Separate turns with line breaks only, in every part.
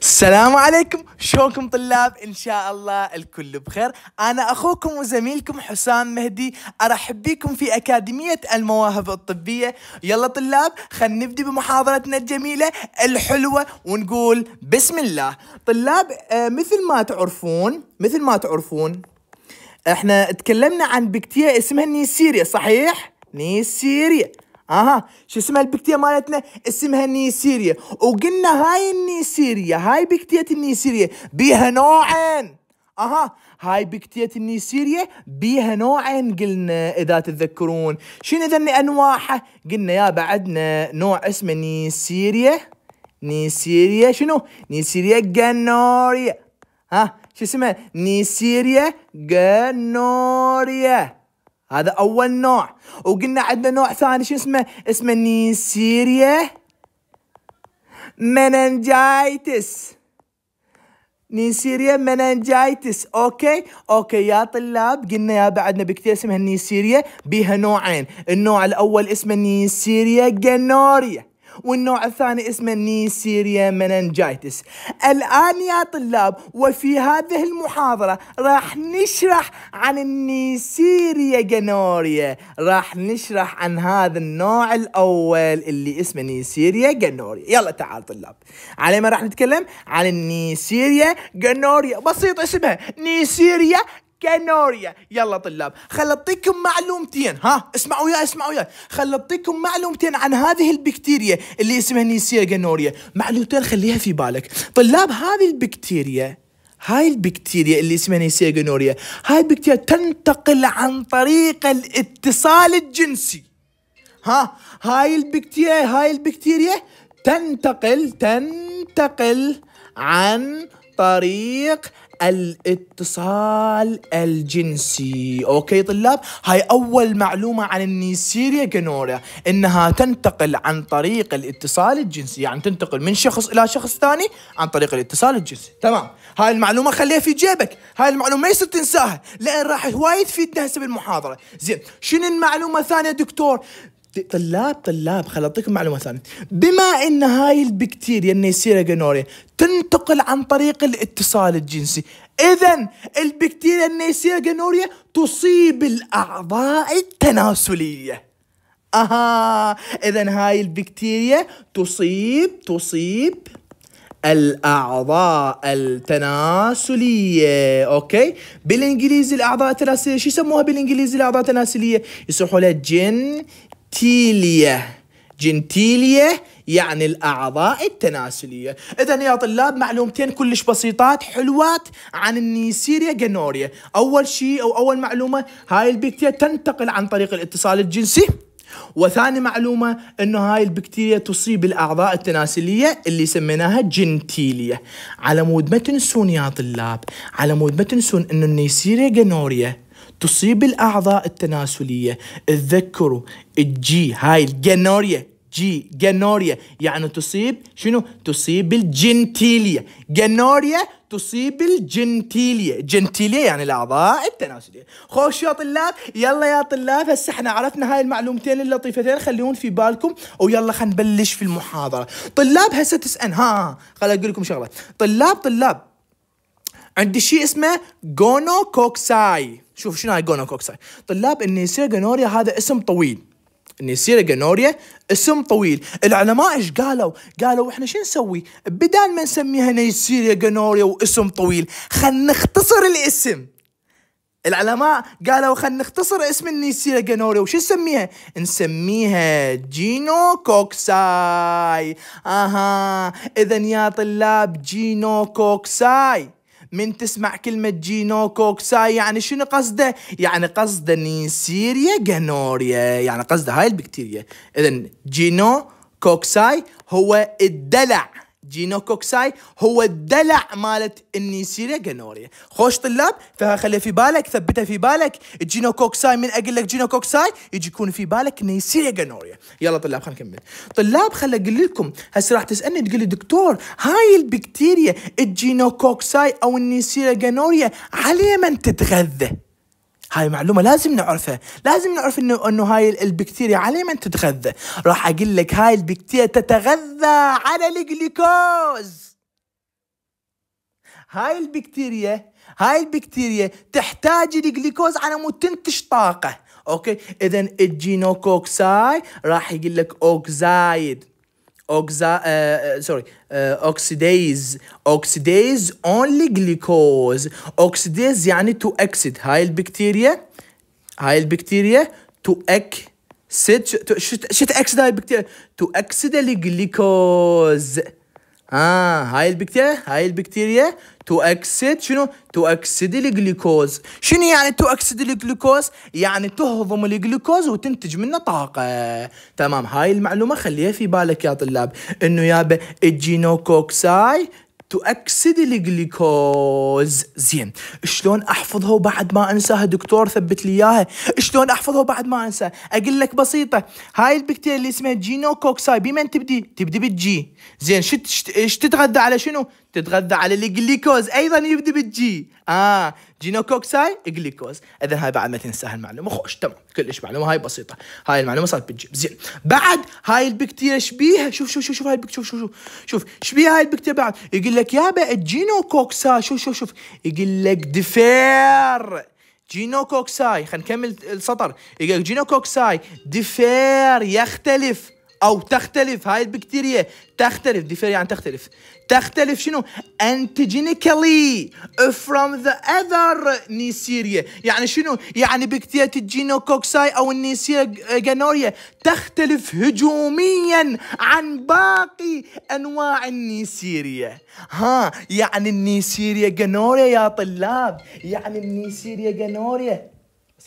السلام عليكم شوكم طلاب ان شاء الله الكل بخير انا اخوكم وزميلكم حسام مهدي ارحب بكم في اكاديميه المواهب الطبيه يلا طلاب خلينا نبدي بمحاضرتنا الجميله الحلوه ونقول بسم الله طلاب آه، مثل ما تعرفون مثل ما تعرفون احنا تكلمنا عن بكتيريا اسمها نيسيريا صحيح نيسيريا اها شو اسمها البكتيريا مالتنا اسمها النيسيريا وقلنا هاي النيسيريا هاي بكتيريا النيسيريا بيها نوعين اها هاي بكتيريا النيسيريا بيها نوعين قلنا اذا تتذكرون شنو ذني انواعها قلنا يا بعدنا نوع اسمه نيسيريا نيسيريا شنو نيسيريا جنوريا ها شو اسمها نيسيريا جنوريا هذا اول نوع وقلنا عندنا نوع ثاني شو اسمه اسمه نيسيريا مننجايتس نيسيريا مننجايتس اوكي اوكي يا طلاب قلنا يا بعدنا بكثير اسمها النيسيريا بيها نوعين النوع الاول اسمه نيسيريا جنوريا والنوع الثاني اسمه نيسيريا مننجايتس الآن يا طلاب وفي هذه المحاضرة راح نشرح عن النيسيريا جنوريا راح نشرح عن هذا النوع الأول اللي اسمه نيسيريا جنوريا يلا تعال طلاب على ما راح نتكلم عن النيسيريا جنوريا بسيط اسمها نيسيريا كنوريا يلا طلاب خل اعطيكم معلومتين ها اسمعوا يا اسمعوا يا خل اعطيكم معلومتين عن هذه البكتيريا اللي اسمها نيسيا جنوريا معلومتين خليها في بالك طلاب هذه البكتيريا هاي البكتيريا اللي اسمها نيسيا جنوريا هاي البكتيريا تنتقل عن طريق الاتصال الجنسي ها هاي البكتيريا هاي البكتيريا تنتقل تنتقل عن طريق الاتصال الجنسي اوكي طلاب هاي اول معلومة عن النيسيريا جنورا انها تنتقل عن طريق الاتصال الجنسي يعني تنتقل من شخص الى شخص ثاني عن طريق الاتصال الجنسي تمام هاي المعلومة خليها في جيبك هاي المعلومة ما يصير تنساها لان راح هواي تفيدنا هسه بالمحاضرة زين شنو المعلومة الثانية دكتور طلاب طلاب خل اعطيكم معلومه ثانيه بما ان هاي البكتيريا النيسيرا جنوريا تنتقل عن طريق الاتصال الجنسي اذا البكتيريا النيسيرا جنوريا تصيب الاعضاء التناسليه اها اذا هاي البكتيريا تصيب تصيب الاعضاء التناسليه اوكي بالانجليزي الاعضاء التناسليه شو يسموها بالانجليزي الاعضاء التناسليه يسموها لها جن جنتيليا جنتيليا يعني الأعضاء التناسلية إذا يا طلاب معلومتين كلش بسيطات حلوات عن النيسيريا جنوريا أول شيء أو أول معلومة هاي البكتيريا تنتقل عن طريق الاتصال الجنسي وثاني معلومة أنه هاي البكتيريا تصيب الأعضاء التناسلية اللي سميناها جنتيليا على مود ما تنسون يا طلاب على مود ما تنسون أنه النيسيريا جنوريا تصيب الأعضاء التناسلية تذكروا الجي هاي الجنوريا جي جنوريا يعني تصيب شنو تصيب الجنتيليا جنوريا تصيب الجنتيليا جنتيليا يعني الاعضاء التناسليه خوش يا طلاب يلا يا طلاب هسه احنا عرفنا هاي المعلومتين اللطيفتين خليهم في بالكم ويلا خلينا نبلش في المحاضره طلاب هسه تسال ها خليني اقول لكم شغله طلاب طلاب عندي شيء اسمه جونو كوكساي شوف شنو هاي جونو كوكساي طلاب النيسيرا جنوريا هذا اسم طويل النيسيرا جنوريا اسم طويل العلماء ايش قالوا قالوا احنا شو نسوي بدال ما نسميها نيسيريا جنوريا واسم طويل خلينا نختصر الاسم العلماء قالوا خلينا نختصر اسم النيسيرا جانوريا وش نسميها؟ نسميها جينو كوكساي اها اذا يا طلاب جينو كوكساي من تسمع كلمة جينو كوكساي يعني شنو قصده؟ يعني قصده نيسيريا جانوريا يعني قصده هاي البكتيريا إذا جينو كوكساي هو الدلع جينوكوكساي هو الدلع مالت النيسيريا جنوريا خوش طلاب فخلي في بالك ثبتها في بالك الجينوكوكساي من اقول لك جينوكوكساي يجي يكون في بالك نيسيريا جنوريا يلا طلاب خلينا نكمل طلاب خلي اقول لكم هسه راح تسالني تقول لي دكتور هاي البكتيريا الجينوكوكساي او النيسيريا جنوريا عليه من تتغذى هاي معلومه لازم نعرفها لازم نعرف انه انه هاي البكتيريا على من تتغذى راح اقول لك هاي البكتيريا تتغذى على الجليكوز هاي البكتيريا هاي البكتيريا تحتاج الجليكوز على مود تنتج طاقه اوكي اذا الجينوكوكساي راح يقول لك اوكسايد اوكزا سوري اوكسيديز اوكسيديز اونلي جلوكوز اوكسيديز يعني تو اكسد هاي البكتيريا هاي البكتيريا تو اك ست شو تاكسد هاي البكتيريا تو اكسد الجليكوز اه هاي البكتيريا هاي البكتيريا تو تؤكسد شنو تو تؤكسد الجلوكوز شنو يعني تو تؤكسد الجلوكوز يعني تهضم الجلوكوز وتنتج منه طاقه تمام هاي المعلومه خليها في بالك يا طلاب انه يابا الجينوكوكساي تو الجليكوز زين شلون احفظها وبعد ما انساها دكتور ثبت لي اياها شلون احفظها وبعد ما انساها اقول لك بسيطه هاي البكتيريا اللي اسمها جينوكوكساي بمن تبدي تبدي بالجي زين شت ايش تتغذى على شنو تتغذى على الجليكوز ايضا يبدي بالجي اه جينوكوكساي جليكوز اذا هاي بعد ما تنساها المعلومه خوش تمام كلش معلومه هاي بسيطه هاي المعلومه صارت بالجي زين بعد هاي البكتيريا شبيها شوف شوف شوف شوف هاي البكتيريا شوف شوف شوف شبيها هاي البكتيريا بعد يقول لك يابا الجينوكوكساي شوف شوف شوف يقول لك دفير جينوكوكساي خلينا نكمل السطر يقول لك جينوكوكساي دفير يختلف او تختلف هاي البكتيريا تختلف ديفير يعني تختلف تختلف شنو انتجينيكالي فروم ذا اذر نيسيريا يعني شنو يعني بكتيريا الجينوكوكساي او النيسيريا جانوريا تختلف هجوميا عن باقي انواع النيسيريا ها يعني النيسيريا جانوريا يا طلاب يعني النيسيريا جانوريا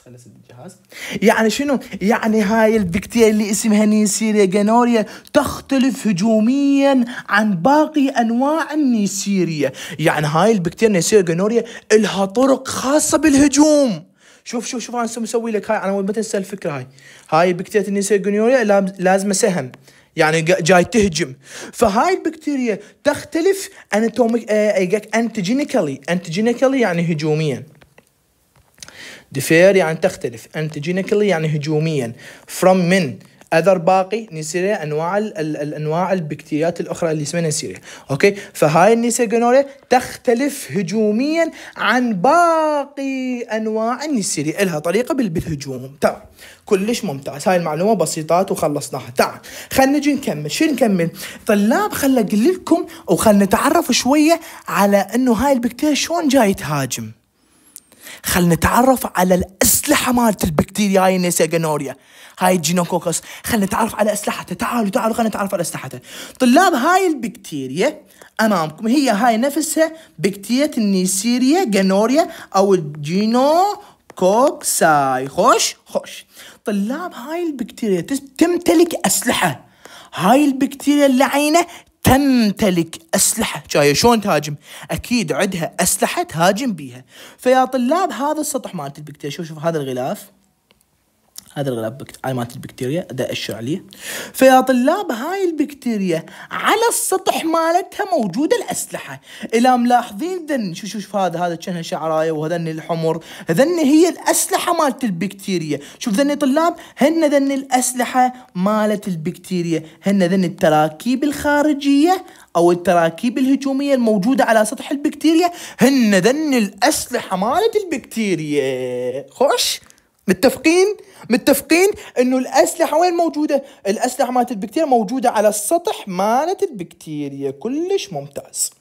خلصت الجهاز يعني شنو يعني هاي البكتيريا اللي اسمها نيسيريا جانوريا تختلف هجوميا عن باقي انواع النيسيريا يعني هاي البكتيريا نيسيريا جانوريا لها طرق خاصه بالهجوم شوف شوف شوف انا مسوي لك هاي انا متى الفكره هاي هاي بكتيريا نيسيريا جانوريا لازم سهم يعني جاي تهجم فهاي البكتيريا تختلف اناتوميك انتجينيكالي انتجينيكالي يعني هجوميا ديفير يعني تختلف انتيجينيكلي يعني هجوميا فروم من اذر باقي نيسيريا انواع الانواع البكتيريات الاخرى اللي اسمها نيسيريا اوكي فهاي النيسيجنوريا تختلف هجوميا عن باقي انواع النيسيريا لها طريقه بالهجوم تمام كلش ممتاز هاي المعلومه بسيطات وخلصناها تعال خلينا نجي نكمل شو نكمل طلاب خلنا اقول لكم وخلنا نتعرف شويه على انه هاي البكتيريا شلون جاي تهاجم خلينا نتعرف على الأسلحة مالت البكتيريا هاي النيسيجانوريا هاي الجينوكوكس خلينا نتعرف على أسلحتها تعالوا تعالوا خلينا نتعرف على أسلحتها طلاب هاي البكتيريا أمامكم هي هاي نفسها بكتيريا النيسيريا جنوريا أو الجينو كوكساي خوش خوش طلاب هاي البكتيريا تمتلك أسلحة هاي البكتيريا اللعينة تمتلك أسلحة جاية شلون تهاجم أكيد عندها أسلحة تهاجم بيها فيا طلاب هذا السطح مالت البكتيشيا شوف هذا الغلاف هذا الغلاف علامات البكتيريا ده اشر عليه فيا طلاب هاي البكتيريا على السطح مالتها موجوده الاسلحه الى ملاحظين ذن شوف شوف هذا هذا كأنها شعرايه وهذني الحمر ذن هي الاسلحه مالت البكتيريا شوف ذني طلاب هن ذن الاسلحه مالت البكتيريا هن ذن التراكيب الخارجيه او التراكيب الهجوميه الموجوده على سطح البكتيريا هن ذن الاسلحه مالت البكتيريا خوش متفقين متفقين انه الاسلحه وين موجوده الاسلحه مالت البكتيريا موجوده على السطح مالت البكتيريا كلش ممتاز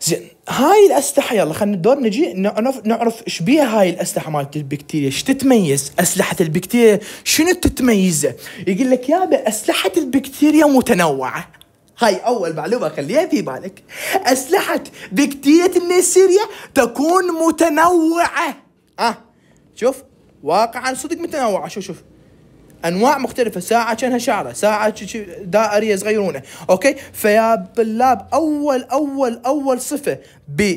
زين هاي الاسلحه يلا خلينا الدور نجي نعرف نعرف ايش بيها هاي الاسلحه مالت البكتيريا ايش تتميز اسلحه البكتيريا شنو تتميزه يقول لك يا اسلحه البكتيريا متنوعه هاي أول معلومة خليها في بالك أسلحة بكتيريا النيسيريا تكون متنوعة أه شوف واقعا صدق متنوعه شوف شوف انواع مختلفه ساعه كانها شعره ساعه دائريه صغيرونه اوكي فيا بالله اول اول اول صفه ب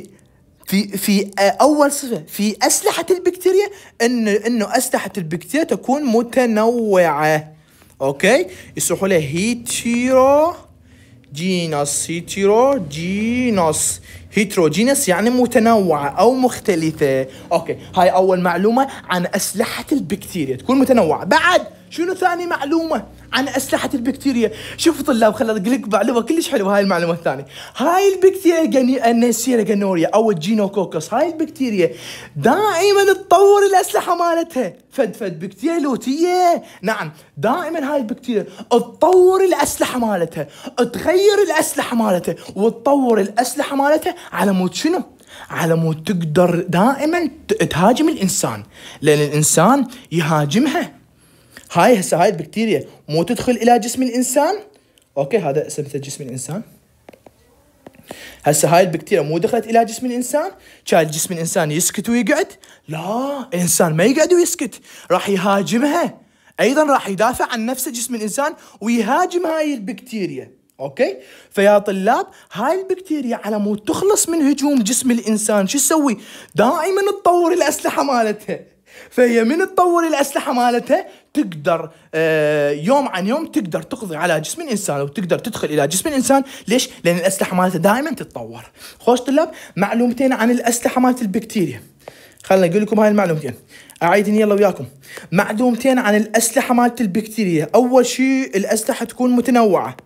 في في آه، اول صفه في اسلحه البكتيريا ان انه اسلحه البكتيريا تكون متنوعه اوكي يصيحوا له هيتيرو جينوس هيتيرو جينوس هيتروجينس يعني متنوعة أو مختلفة أوكي هاي أول معلومة عن أسلحة البكتيريا تكون متنوعة بعد شنو ثاني معلومة عن اسلحه البكتيريا شوف طلاب خليني اقول معلومه كلش حلوه هاي المعلومه الثانيه هاي البكتيريا جني... النسيرة جنوريا او الجينوكوكس هاي البكتيريا دائما تطور الاسلحه مالتها فد فد بكتيريا لوتيه نعم دائما هاي البكتيريا تطور الاسلحه مالتها تغير الاسلحه مالتها وتطور الاسلحه مالتها على مود شنو على مود تقدر دائما تهاجم الانسان لان الانسان يهاجمها هاي هسه هاي البكتيريا مو تدخل الى جسم الانسان اوكي هذا اسم جسم الانسان هسه هاي البكتيريا مو دخلت الى جسم الانسان كان جسم الانسان يسكت ويقعد لا الانسان ما يقعد ويسكت راح يهاجمها ايضا راح يدافع عن نفسه جسم الانسان ويهاجم هاي البكتيريا اوكي فيا طلاب هاي البكتيريا على مود تخلص من هجوم جسم الانسان شو تسوي دائما تطور الاسلحه مالتها فهي من تطور الاسلحه مالتها تقدر آه، يوم عن يوم تقدر تقضي على جسم الانسان وتقدر تدخل الى جسم الانسان ليش لان الاسلحه مالته دائما تتطور خوش طلاب معلومتين عن الاسلحه مالت البكتيريا خلنا اقول لكم هاي المعلومتين اعيدن يلا وياكم معلومتين عن الاسلحه مالت البكتيريا اول شيء الاسلحه تكون متنوعه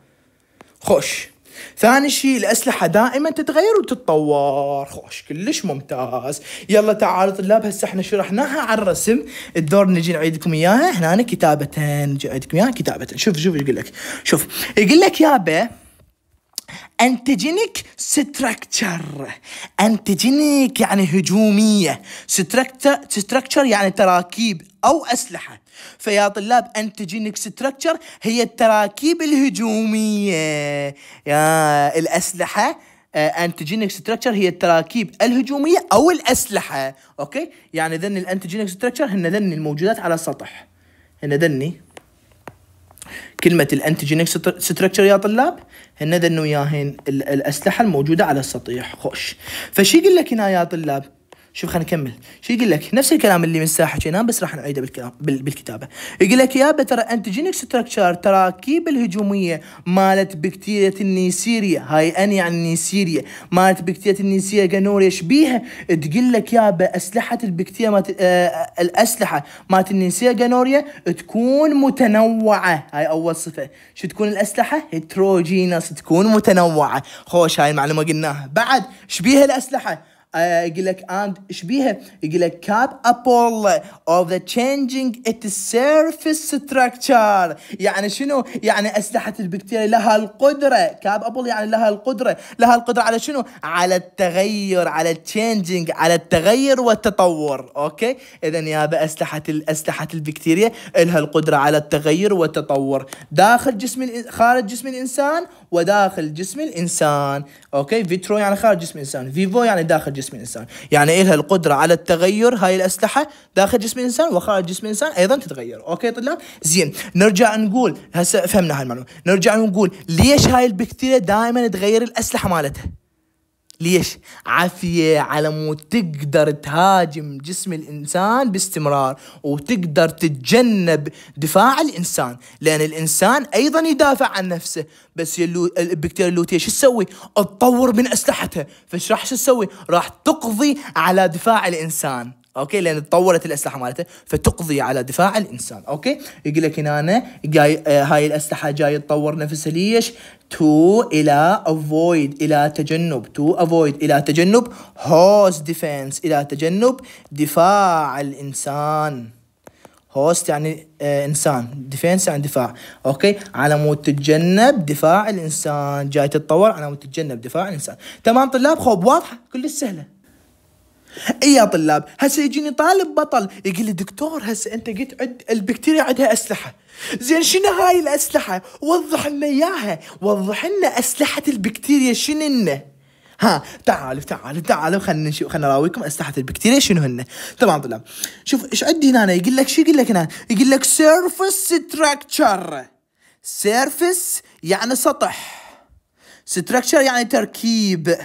خوش ثاني شيء الأسلحة دائما تتغير وتتطور خوش كلش ممتاز يلا تعال طلاب هسه احنا شرحناها على الرسم الدور نجي نعيد لكم إياها هنا كتابة نجي نعيد لكم إياها كتابة شوف شوف يقول لك شوف يقول لك يابا انتجينيك ستراكتشر انتجينيك يعني هجوميه ستراكتشر يعني تراكيب او اسلحه فيا طلاب انتجينيك ستراكتشر هي التراكيب الهجوميه يا الاسلحه آه، انتجينيك ستراكشر هي التراكيب الهجوميه او الاسلحه اوكي يعني ذن الانتجينيك ستراكشر هن ذن الموجودات على السطح هن ذني كلمه الانتجينيك ستراكشر يا طلاب هن دنوا ياهن الاسلحه الموجوده على السطيح خوش فشي يقول لك هنا يا طلاب شوف خلينا نكمل شو يقول لك نفس الكلام اللي من الساحه حكيناه نعم، بس راح نعيده بالكلام بالكتابه يقول لك يابا ترى انتجينيك ستراكشر تراكيب الهجوميه مالت بكتيريا النيسيريا هاي ان يعني النيسيريا مالت بكتيريا النيسيريا جانوريا شبيها تقول لك يابا اسلحه البكتيريا مالت آه الاسلحه مالت النيسيريا جانوريا تكون متنوعه هاي اول صفه شو تكون الاسلحه هيتروجينس تكون متنوعه خوش هاي المعلومه قلناها بعد شبيها الاسلحه آه، يقول لك اند ايش بيها؟ يقول لك كاب ابول اوف ذا تشينجينج ات سيرفيس ستراكتشر يعني شنو؟ يعني اسلحه البكتيريا لها القدره كاب ابول يعني لها القدره لها القدره على شنو؟ على التغير على التشينجينج على التغير والتطور اوكي؟ اذا يا اسلحه اسلحه البكتيريا لها القدره على التغير والتطور داخل جسم خارج جسم الانسان وداخل جسم الانسان اوكي فيترو يعني خارج جسم الانسان فيفو يعني داخل جسم الانسان يعني لها القدره على التغير هاي الاسلحه داخل جسم الانسان وخارج جسم الانسان ايضا تتغير اوكي طلاب زين نرجع نقول هسه فهمنا هاي المعلومه نرجع نقول ليش هاي البكتيريا دائما تغير الاسلحه مالتها ليش؟ عافية على مو تقدر تهاجم جسم الإنسان باستمرار وتقدر تتجنب دفاع الإنسان لأن الإنسان أيضا يدافع عن نفسه بس يلو البكتيريا اللوتية شو تسوي؟ تطور من أسلحتها فش راح شو تسوي؟ راح تقضي على دفاع الإنسان اوكي لان تطورت الاسلحه مالته فتقضي على دفاع الانسان اوكي يقول لك هنا أنا جاي آه، هاي الاسلحه جاي تطور نفسها ليش تو الى افويد الى تجنب تو افويد الى تجنب هوست ديفنس الى تجنب دفاع الانسان هوست يعني آه انسان ديفنس يعني دفاع اوكي على مود تتجنب دفاع الانسان جاي تتطور على مود تتجنب دفاع الانسان تمام طلاب خوب واضحه كلش سهله اي يا طلاب هسه يجيني طالب بطل يقول لي دكتور هسه انت قلت عد البكتيريا عندها اسلحه زين شنو هاي الاسلحه وضح لنا اياها وضح لنا اسلحه البكتيريا شنو ها تعالوا تعالوا تعالوا خلينا نشوف خلينا نراويكم اسلحه البكتيريا شنو هن طبعا طلاب شوف ايش عندي هنا يقول لك شو يقول لك هنا يقول لك سيرفس ستراكشر سيرفس يعني سطح ستراكشر يعني تركيب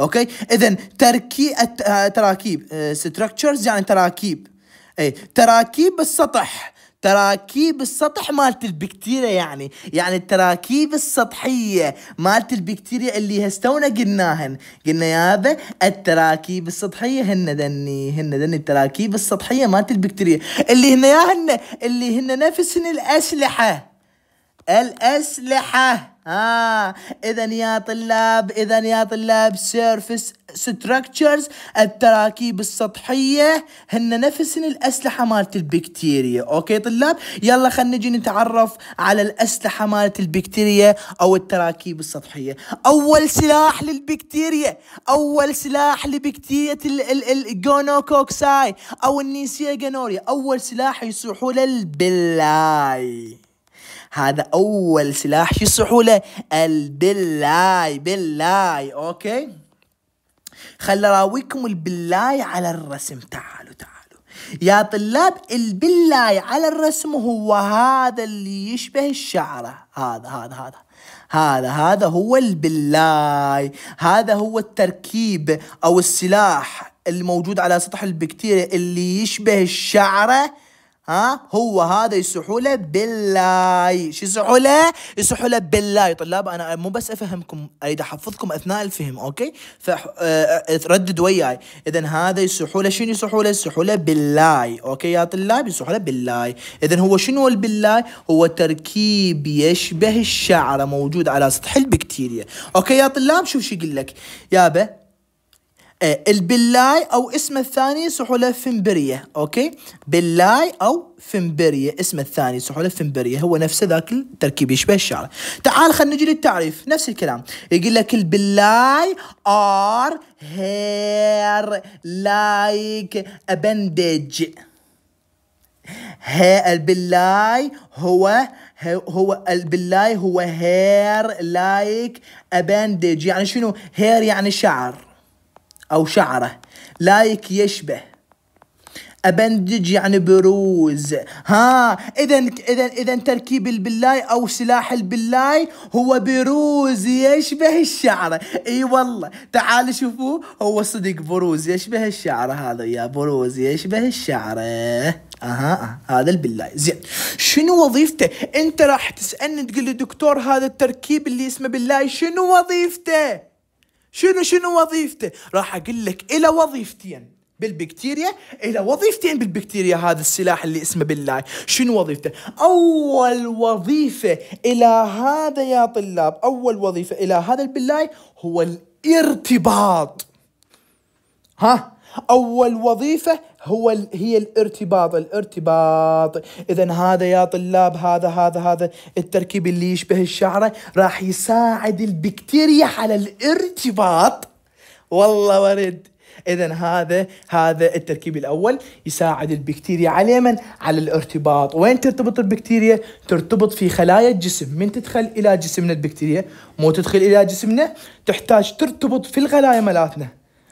اوكي اذا تركي تراكيب ستراكشرز آه، يعني تراكيب اي تراكيب السطح تراكيب السطح مالت البكتيريا يعني يعني التراكيب السطحية مالت البكتيريا اللي هستونا قلناهن قلنا يابا التراكيب السطحية هن دني هن دني التراكيب السطحية مالت البكتيريا اللي هن ياهن اللي هن نفسهن الأسلحة الأسلحة آه إذا يا طلاب إذا يا طلاب سيرفس ستراكتشرز التراكيب السطحية هن نفسن الأسلحة مالت البكتيريا أوكي طلاب يلا خلينا نجي نتعرف على الأسلحة مالت البكتيريا أو التراكيب السطحية أول سلاح للبكتيريا أول سلاح لبكتيريا الجونوكوكساي أو النيسيا جانوريا أول سلاح يسوحوا له البلاي هذا اول سلاح شو له البلاي بلاي اوكي خل اراويكم البلاي على الرسم تعالوا تعالوا يا طلاب البلاي على الرسم هو هذا اللي يشبه الشعره هذا هذا هذا هذا هذا هو البلاي هذا هو التركيب او السلاح الموجود على سطح البكتيريا اللي يشبه الشعره ها هو هذا له باللاي شو سحوله له باللاي طلاب انا مو بس افهمكم اريد احفظكم اثناء الفهم اوكي فردد آه، آه، وياي اذا هذا له شنو سحوله له باللاي اوكي يا طلاب له باللاي اذا هو شنو البلاي؟ هو تركيب يشبه الشعره موجود على سطح البكتيريا اوكي يا طلاب شوف شو يقول لك يابا آه، البلاي او اسمه الثاني سحوله فنبريه اوكي بلاي او فنبريه اسمه الثاني سحوله فنبريه هو نفسه ذاك التركيب يشبه الشعر تعال خلينا نجي للتعريف نفس الكلام يقول لك البلاي ار هير لايك ابندج هي البلاي هو هو البلاي هو هير لايك ابندج يعني شنو هير يعني شعر أو شعره لايك يشبه ابندج يعني بروز ها اذا اذا اذا تركيب البلاي او سلاح البلاي هو بروز يشبه الشعره اي والله تعالوا شوفوا هو صدق بروز يشبه الشعره هذا يا بروز يشبه الشعره اها أه. هذا البلاي زين شنو وظيفته انت راح تسالني تقول لي دكتور هذا التركيب اللي اسمه بلاي شنو وظيفته شنو شنو وظيفته راح اقول لك الى وظيفتين بالبكتيريا الى وظيفتين بالبكتيريا هذا السلاح اللي اسمه باللاي شنو وظيفته اول وظيفه الى هذا يا طلاب اول وظيفه الى هذا البلاي هو الارتباط ها أول وظيفة هو هي الارتباط الارتباط إذا هذا يا طلاب هذا هذا هذا التركيب اللي يشبه الشعرة راح يساعد البكتيريا على الارتباط والله ورد اذا هذا هذا التركيب الاول يساعد البكتيريا على من على الارتباط وين ترتبط البكتيريا ترتبط في خلايا الجسم من تدخل الى جسمنا البكتيريا مو تدخل الى جسمنا تحتاج ترتبط في الخلايا مالتنا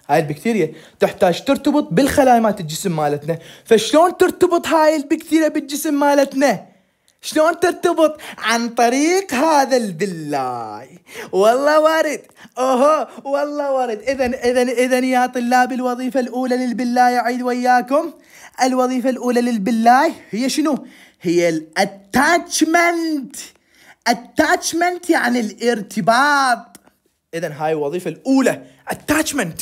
هاي البكتيريا تحتاج ترتبط بالخلايا مالت الجسم مالتنا فشلون ترتبط هاي البكتيريا بالجسم مالتنا شلون ترتبط عن طريق هذا البلاي والله وارد اوهو والله وارد اذا اذا اذا يا طلاب الوظيفه الاولى للبلاي اعيد وياكم الوظيفه الاولى للبلاي هي شنو هي الاتاتشمنت اتاتشمنت يعني الارتباط اذا هاي الوظيفه الاولى اتاتشمنت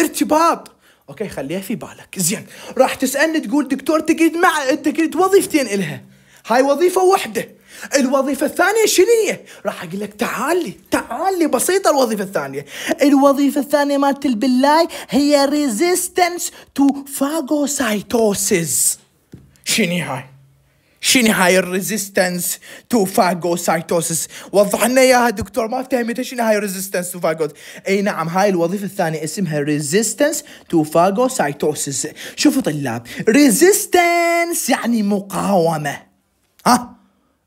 ارتباط اوكي خليها في بالك زين راح تسالني تقول دكتور تقيد مع تقيد وظيفتين الها هاي وظيفه واحده الوظيفة الثانية شنو هي؟ راح اقول لك تعالي تعالي بسيطة الوظيفة الثانية. الوظيفة الثانية مالت البلاي هي ريزيستنس تو فاجوسايتوسيس. شنو هاي؟ شنو هاي الريزيستنس تو فاجوسايتوسيس وضح لنا اياها دكتور ما فهمت شنو هاي الريزيستنس تو فاجوس اي نعم هاي الوظيفه الثانيه اسمها ريزيستنس تو فاجوسايتوسيس شوفوا طلاب ريزيستنس يعني مقاومه ها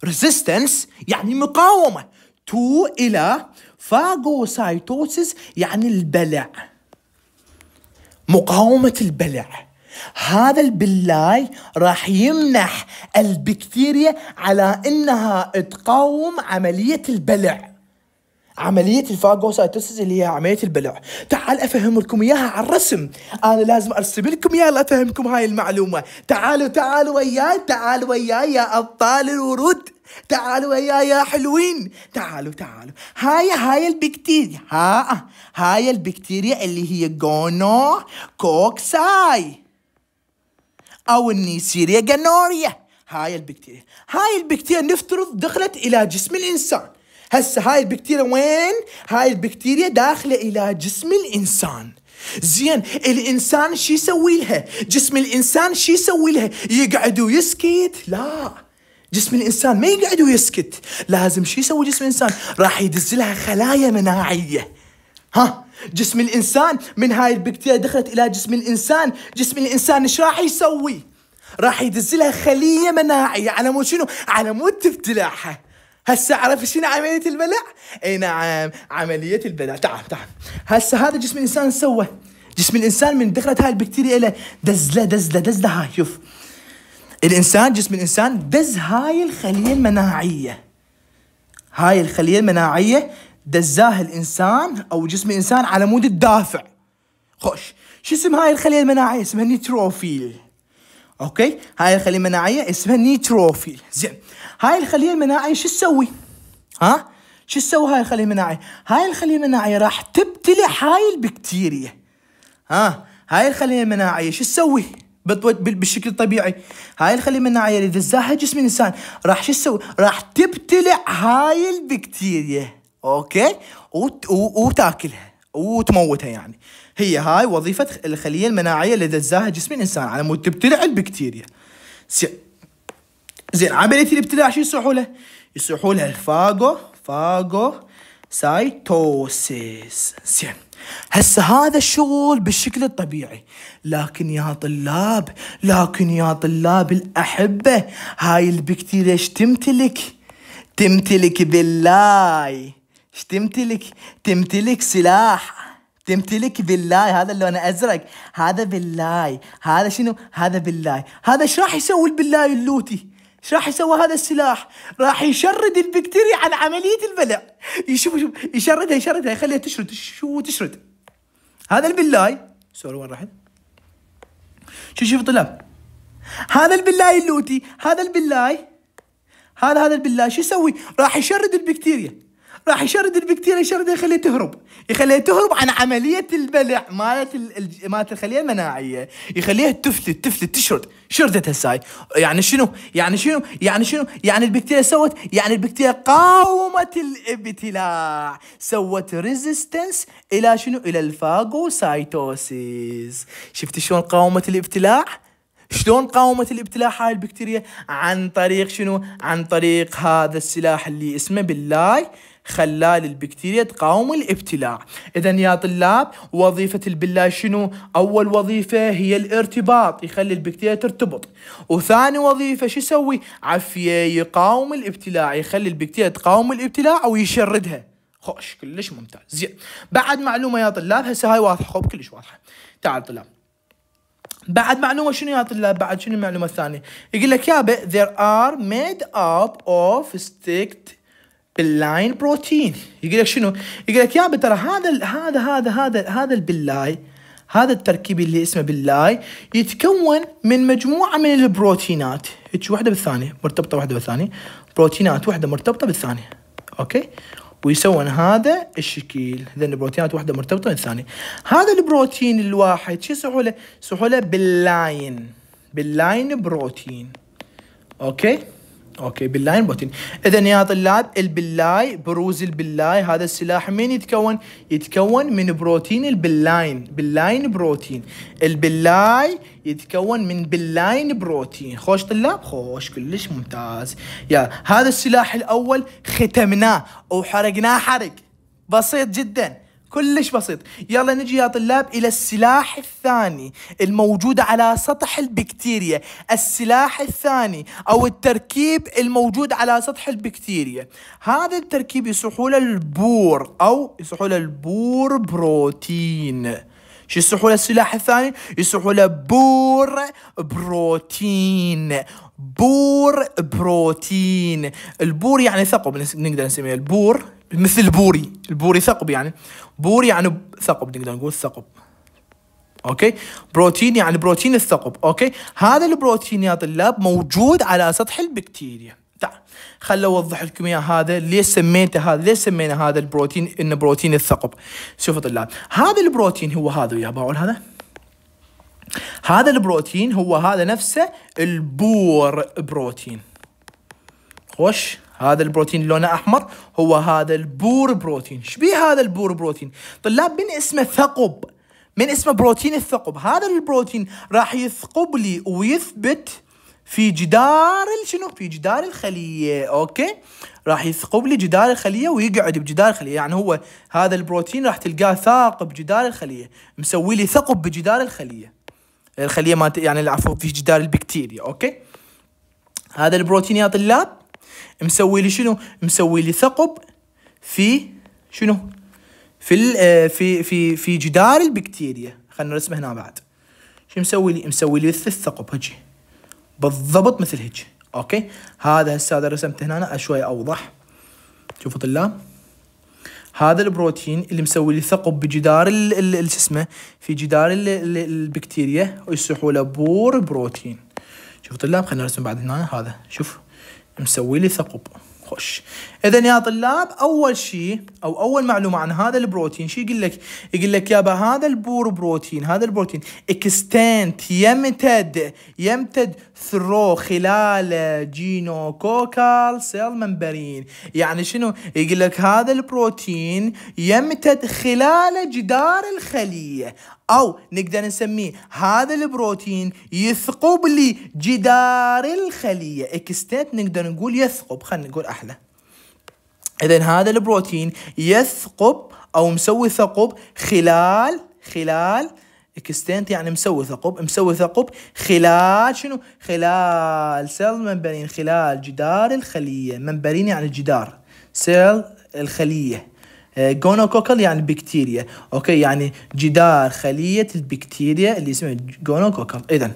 ريزيستنس يعني مقاومه تو الى فاجوسايتوسيس يعني البلع مقاومه البلع هذا البلاي راح يمنح البكتيريا على انها تقاوم عمليه البلع عملية الفاجوسايتوسيس اللي هي عملية البلع تعال أفهم لكم إياها على الرسم أنا لازم أرسم لكم إياها لأفهمكم هاي المعلومة تعالوا تعالوا وياي تعالوا وياي يا أبطال الورود تعالوا وياي يا حلوين تعالوا تعالوا هاي هاي البكتيريا ها هاي البكتيريا اللي هي جونو كوكساي أو النيسيريا جانوريا هاي البكتيريا هاي البكتيريا نفترض دخلت إلى جسم الإنسان هسه هاي البكتيريا وين؟ هاي البكتيريا داخلة إلى جسم الإنسان زين الإنسان شو يسوي لها؟ جسم الإنسان شو يسوي لها؟ يقعد ويسكت؟ لا جسم الإنسان ما يقعد ويسكت لازم شو يسوي جسم الإنسان؟ راح يدزلها خلايا مناعية ها جسم الإنسان من هاي البكتيريا دخلت إلى جسم الإنسان جسم الإنسان إيش راح يسوي راح يدز لها خلية مناعية على مود شنو على مود تبتلعها هسه عرفت شنو عملية البلع؟ اي نعم عملية البلع تعال تعال هسه هذا جسم الانسان سوى جسم الانسان من دخلت هاي البكتيريا له دزله دزله دزله هاي شوف الانسان جسم الانسان دز هاي الخلية المناعية هاي الخلية المناعية دزاه الانسان او جسم الانسان على مود الدافع خوش شو اسم هاي الخليه المناعيه اسمها نيتروفيل اوكي هاي الخليه المناعيه اسمها نيتروفيل زين هاي الخليه المناعيه شو تسوي ها شو تسوي هاي الخليه المناعيه هاي الخليه المناعيه راح تبتلع هاي البكتيريا ها هاي الخليه المناعيه شو تسوي بالشكل الطبيعي هاي الخليه المناعيه اللي دزاها جسم الانسان راح شو تسوي راح تبتلع هاي البكتيريا اوكي وت... و... وتاكلها وتموتها يعني هي هاي وظيفة الخلية المناعية اللي دزاها جسم الإنسان على مود تبتلع البكتيريا س... زين عملية الابتلاع شو يصيحوا لها؟ يصيحوا لها الفاجو فاجو سايتوسيس زين هسه هذا الشغل بالشكل الطبيعي لكن يا طلاب لكن يا طلاب الأحبة هاي البكتيريا ايش تمتلك؟ تمتلك باللاي تمتلك تمتلك سلاح تمتلك بالله هذا اللون ازرق هذا بالله هذا شنو هذا بالله هذا ايش راح يسوي بالله اللوتي ايش راح يسوي هذا السلاح راح يشرد البكتيريا عن عمليه البلع يشوف يشوف يشردها يشردها يخليها تشرد شو تشرد هذا البلاي سوري وين راحت شو شوف طلع هذا البلاي اللوتي هذا البلاي هذا هذا البلاي شو يسوي راح يشرد البكتيريا راح يشرد البكتيريا يشرد يخليها تهرب يخليها تهرب عن عمليه البلع مالت مالت الخليه المناعيه يخليها تفلت تفلت تشرد شردت هساي يعني شنو يعني شنو يعني شنو يعني البكتيريا سوت يعني البكتيريا قاومت الابتلاع سوت ريزيستنس الى شنو الى الفاغوسايتوسيس شفت شلون قاومت الابتلاع شلون قاومت الابتلاع هاي البكتيريا عن طريق شنو عن طريق هذا السلاح اللي اسمه باللاي خلال البكتيريا تقاوم الابتلاع اذا يا طلاب وظيفة البلا شنو اول وظيفة هي الارتباط يخلي البكتيريا ترتبط وثاني وظيفة شو يسوي عفية يقاوم الابتلاع يخلي البكتيريا تقاوم الابتلاع او يشردها خوش كلش ممتاز زين بعد معلومة يا طلاب هسه هاي واضحة خوب كلش واضحة تعال طلاب بعد معلومة شنو يا طلاب بعد شنو المعلومة الثانية يقول لك بي there are made up of sticked باللاين بروتين يقول لك شنو؟ يقول لك يا ترى هذا هذا هذا هذا هذا البلاي هذا التركيب اللي اسمه باللاي يتكون من مجموعه من البروتينات هيك واحده بالثانيه مرتبطه واحده بالثانيه بروتينات واحده مرتبطه بالثانيه اوكي ويسوون هذا الشكل لان بروتينات واحده مرتبطه بالثانيه هذا البروتين الواحد شو سهوله له باللاين باللاين بروتين اوكي اوكي باللاين بروتين اذا يا طلاب البلاي بروز البلاي هذا السلاح من يتكون يتكون من بروتين البلاين باللاين بروتين البلاي يتكون من باللاين بروتين خوش طلاب خوش كلش ممتاز يا هذا السلاح الاول ختمناه وحرقناه حرق بسيط جدا كلش بسيط يلا نجي يا طلاب إلى السلاح الثاني الموجود على سطح البكتيريا السلاح الثاني أو التركيب الموجود على سطح البكتيريا هذا التركيب يسحول البور أو يسحول البور بروتين شو يسحول السلاح الثاني يسحول بور بروتين بور بروتين البور يعني ثقب نقدر نسميه البور مثل البوري البوري ثقب يعني بور يعني ثقب نقدر نقول ثقب اوكي بروتين يعني بروتين الثقب اوكي هذا البروتين يا طلاب موجود على سطح البكتيريا تعال طيب، خل اوضح لكم اياه هذا ليش سميته هذا ليش سمينا هذا البروتين انه بروتين الثقب شوفوا طلاب هذا البروتين هو هذا يا باول هذا هذا البروتين هو هذا نفسه البور بروتين خوش هذا البروتين لونه احمر هو هذا البور بروتين شبيه هذا البور بروتين طلاب من اسمه ثقب من اسمه بروتين الثقب هذا البروتين راح يثقب لي ويثبت في جدار شنو في جدار الخليه اوكي راح يثقب لي جدار الخليه ويقعد بجدار الخليه يعني هو هذا البروتين راح تلقاه ثاقب بجدار الخليه مسوي لي ثقب بجدار الخليه الخليه ما يعني العفو في جدار البكتيريا اوكي هذا البروتين يا طلاب مسوي لي شنو مسوي لي ثقب في شنو في آه، في في في جدار البكتيريا خلينا نرسمه هنا بعد شو مسوي لي مسوي لي الثقب ثقب هجي بالضبط مثل هيك اوكي هذا هسه هذا رسمته هنا شوي اوضح شوفوا طلاب هذا البروتين اللي مسوي لي ثقب بجدار ال اسمه في جدار الـ الـ البكتيريا ويسحوا له بور بروتين شوفوا طلاب خلينا نرسم بعد هنا هذا شوف مسوي لي ثقب خش اذا يا طلاب اول شيء او اول معلومه عن هذا البروتين شو يقول لك يقول لك يابا هذا البور بروتين هذا البروتين اكستنت يمتد يمتد ثرو خلال جينوكوكال سيل ممبرين يعني شنو يقول لك هذا البروتين يمتد خلال جدار الخلية او نقدر نسميه هذا البروتين يثقب لجدار الخلية اكستنت نقدر نقول يثقب خلينا نقول احلى اذا هذا البروتين يثقب او مسوي ثقب خلال خلال اكستنت يعني مسوي ثقب مسوي ثقب خلال شنو خلال سيل منبرين خلال جدار الخلية منبرين يعني الجدار سيل الخلية جونوكوكل آه، يعني بكتيريا اوكي يعني جدار خلية البكتيريا اللي اسمه جونوكوكل اذا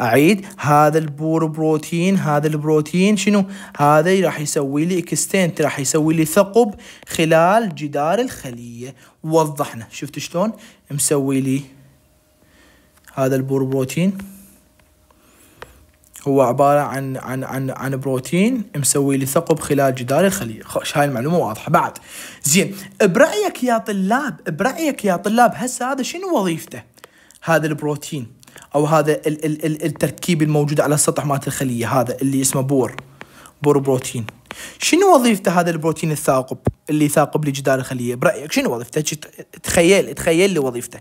اعيد هذا البور بروتين هذا البروتين شنو هذا راح يسوي لي اكستنت راح يسوي لي ثقب خلال جدار الخلية وضحنا شفت شلون مسوي لي هذا البور بروتين هو عبارة عن عن عن عن بروتين مسوي لي ثقب خلال جدار الخلية، هاي المعلومة واضحة بعد. زين، برأيك يا طلاب، برأيك يا طلاب هسه هذا شنو وظيفته؟ هذا البروتين أو هذا ال ال ال التركيب الموجود على السطح مالت الخلية هذا اللي اسمه بور بور بروتين. شنو وظيفته هذا البروتين الثاقب؟ اللي ثاقب لجدار الخليه برايك شنو وظيفته تخيل تخيل لي وظيفته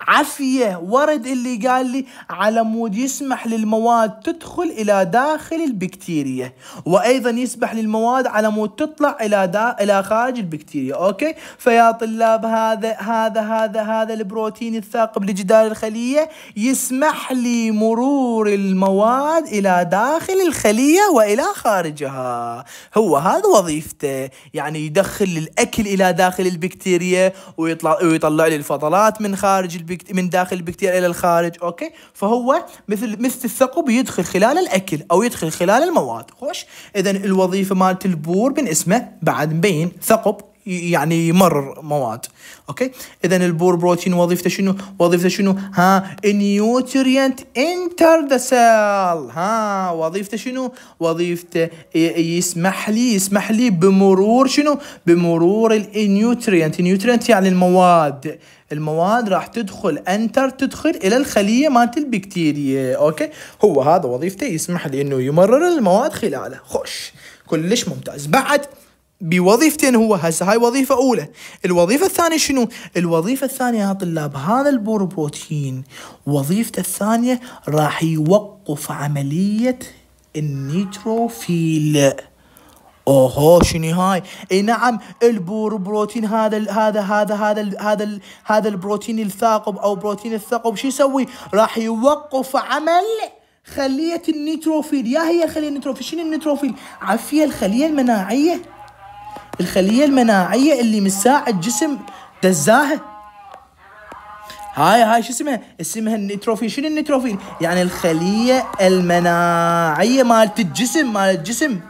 عافيه ورد اللي قال لي على مود يسمح للمواد تدخل الى داخل البكتيريا وايضا يسمح للمواد على مود تطلع الى دا الى خارج البكتيريا اوكي فيا طلاب هذا هذا هذا هذا البروتين الثاقب لجدار الخليه يسمح لي مرور المواد الى داخل الخليه والى خارجها هو هذا وظيفته يعني يدخل يدخل الاكل الى داخل البكتيريا ويطلع ويطلع لي الفضلات من خارج البكت... من داخل البكتيريا الى الخارج اوكي فهو مثل مثل الثقب يدخل خلال الاكل او يدخل خلال المواد خوش اذا الوظيفه مالت البور من اسمه بعد مبين ثقب يعني يمرر مواد اوكي اذا البور بروتين وظيفته شنو وظيفته شنو ها نيوتريانت انتر ذا سيل ها وظيفته شنو وظيفته يسمح لي يسمح لي بمرور شنو بمرور النيوتريانت النيوتريانت يعني المواد المواد راح تدخل انتر تدخل الى الخليه مالت البكتيريا اوكي هو هذا وظيفته يسمح لي انه يمرر المواد خلاله خوش كلش ممتاز بعد بوظيفتين هو هسه هاي وظيفة أولى الوظيفة الثانية شنو الوظيفة الثانية يا طلاب هذا البروبوتين وظيفته الثانية راح يوقف عملية النيتروفيل اوهو شنو هاي اي نعم البروتين هذا الـ هذا هذا هذا هذا هذا البروتين الثاقب او بروتين الثقب شو يسوي راح يوقف عمل خليه النيتروفيل يا هي خليه النيتروفيل شنو النيتروفيل عفيه الخليه المناعيه الخلية المناعية اللي مساعد جسم دزاها هاي هاي شو اسمها؟ اسمها النيتروفيل، شنو النيتروفيل؟ يعني الخلية المناعية مالت الجسم مالت الجسم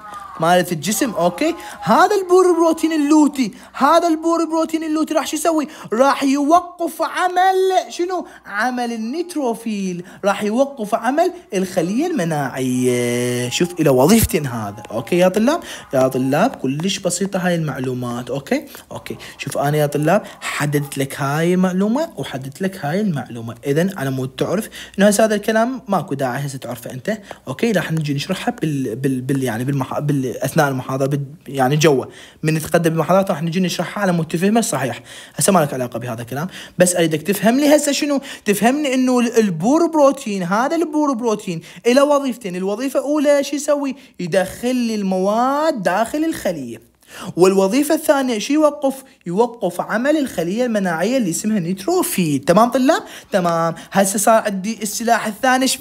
مالت الجسم اوكي هذا البور بروتين اللوتي هذا البور بروتين اللوتي راح شو يسوي راح يوقف عمل شنو عمل النيتروفيل راح يوقف عمل الخليه المناعيه شوف الى وظيفتين هذا اوكي يا طلاب يا طلاب كلش بسيطه هاي المعلومات اوكي اوكي شوف انا يا طلاب حددت لك هاي المعلومه وحددت لك هاي المعلومه اذا على مود تعرف انه هذا الكلام ماكو داعي هسه تعرفه انت اوكي راح نجي نشرحها بال بال, بال يعني بالمح... بال اثناء المحاضره يعني جوا من تقدم المحاضرات راح نجي نشرحها على مود تفهمها صحيح هسه ما لك علاقه بهذا الكلام بس اريدك تفهم لي هسه شنو تفهمني انه البور بروتين هذا البور بروتين الى وظيفتين الوظيفه الاولى شو يسوي يدخل لي المواد داخل الخليه والوظيفة الثانية شو يوقف؟ يوقف عمل الخلية المناعية اللي اسمها نيتروفيد، تمام طلاب؟ تمام، هسه صار عندي السلاح الثاني ايش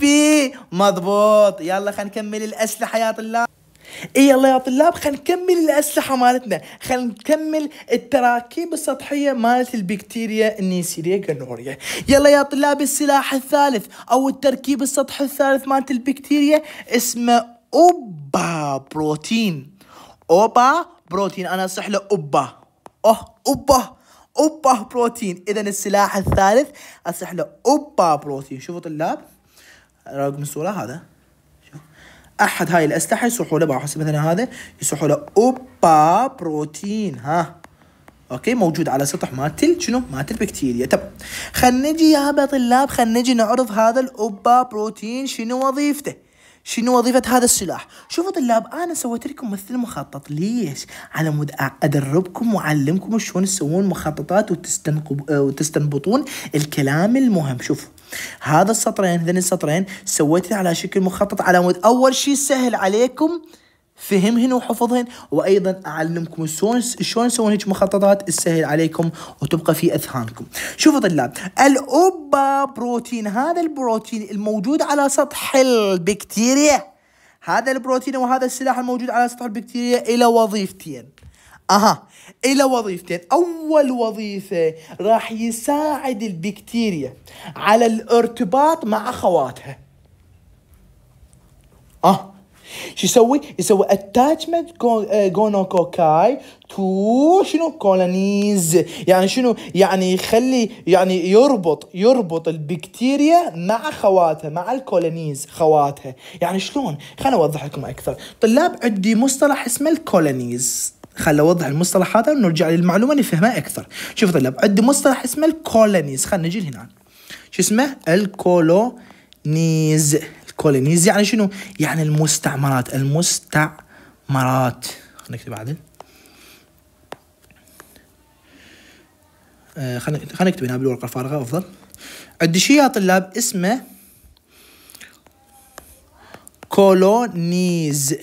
مضبوط، يلا خلينا نكمل الأسلحة يا طلاب. اي يلا يا طلاب خلينا نكمل الاسلحه مالتنا خلينا نكمل التراكيب السطحيه مالت البكتيريا النيسيريا جنوريا يلا يا طلاب السلاح الثالث او التركيب السطحي الثالث مالت البكتيريا اسمه اوبا بروتين اوبا بروتين انا اصح له اوبا اوه اوبا اوبا بروتين اذا السلاح الثالث اصح له اوبا بروتين شوفوا طلاب رقم الصوره هذا احد هاي الاسلحه يسوحوا له بحسب مثلا هذا يسوحوا له اوبا بروتين ها اوكي موجود على سطح مالت شنو مالت البكتيريا طب خلينا نجي يا طلاب خلينا نجي نعرض هذا الاوبا بروتين شنو وظيفته شنو وظيفة هذا السلاح؟ شوفوا طلاب أنا سويت لكم مثل مخطط ليش؟ على مود أدربكم وأعلمكم شلون تسوون مخططات وتستنقب... وتستنبطون الكلام المهم شوفوا هذا السطرين هذين السطرين سويتها على شكل مخطط على مود اول شيء سهل عليكم فهمهن وحفظهن وايضا اعلمكم شلون شلون تسوون هيك مخططات تسهل عليكم وتبقى في اذهانكم. شوفوا طلاب الاوبا بروتين هذا البروتين الموجود على سطح البكتيريا هذا البروتين وهذا السلاح الموجود على سطح البكتيريا الى وظيفتين. اها الى وظيفتين اول وظيفه راح يساعد البكتيريا على الارتباط مع اخواتها اه شو يسوي؟ يسوي اتاتشمنت جونوكوكاي تو شنو كولونيز يعني شنو يعني يخلي يعني يربط يربط البكتيريا مع خواتها مع الكولونيز خواتها يعني شلون؟ خليني اوضح لكم اكثر طلاب عندي مصطلح اسمه الكولونيز خل اوضح المصطلح هذا ونرجع للمعلومه نفهمها اكثر شوف طلاب عندي مصطلح اسمه الكولونيز خلينا نجي هنا شو اسمه الكولونيز الكولونيز يعني شنو يعني المستعمرات المستعمرات خلينا نكتب عدل آه، خلينا خلينا نكتب هنا بالورقه الفارغه افضل عندي شيء يا طلاب اسمه كولونيز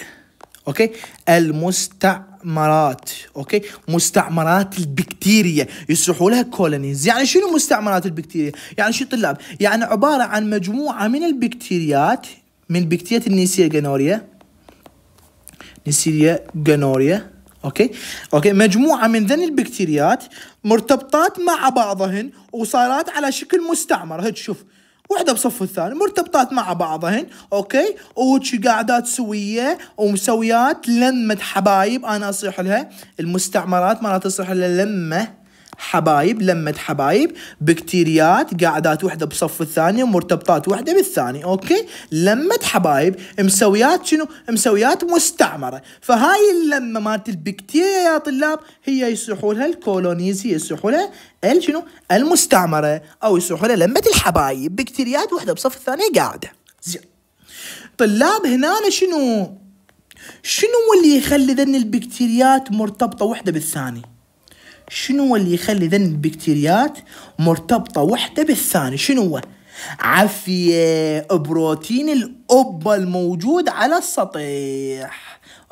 اوكي المستعمرات مستعمرات اوكي مستعمرات البكتيريا يسرحوا لها كولونيز يعني شنو مستعمرات البكتيريا يعني شو طلاب يعني عباره عن مجموعه من البكتيريات من بكتيريا النيسيا جانوريا نيسيريا جانوريا اوكي اوكي مجموعه من ذن البكتيريات مرتبطات مع بعضهن وصارت على شكل مستعمر هيك شوف وحده بصف الثاني مرتبطات مع بعضهن اوكي وهيك قاعدات سويه ومسويات لمه حبايب انا اصيح لها المستعمرات مرات اصيح الا لمه حبايب لمة حبايب بكتيريات قاعدات وحدة بصف الثانية ومرتبطات وحدة بالثاني اوكي لمة حبايب مسويات شنو مسويات مستعمرة فهاي اللمة مالت البكتيريا يا طلاب هي يصيحوا لها الكولونيز هي يصيحوا لها شنو المستعمرة او يصيحوا لها لمة الحبايب بكتيريات وحدة بصف الثانية قاعدة زين طلاب هنا شنو شنو اللي يخلي ذن البكتيريات مرتبطة وحدة بالثانية شنو اللي يخلي ذن البكتيريات مرتبطة وحدة بالثاني شنو عفية بروتين الأبة الموجود على السطح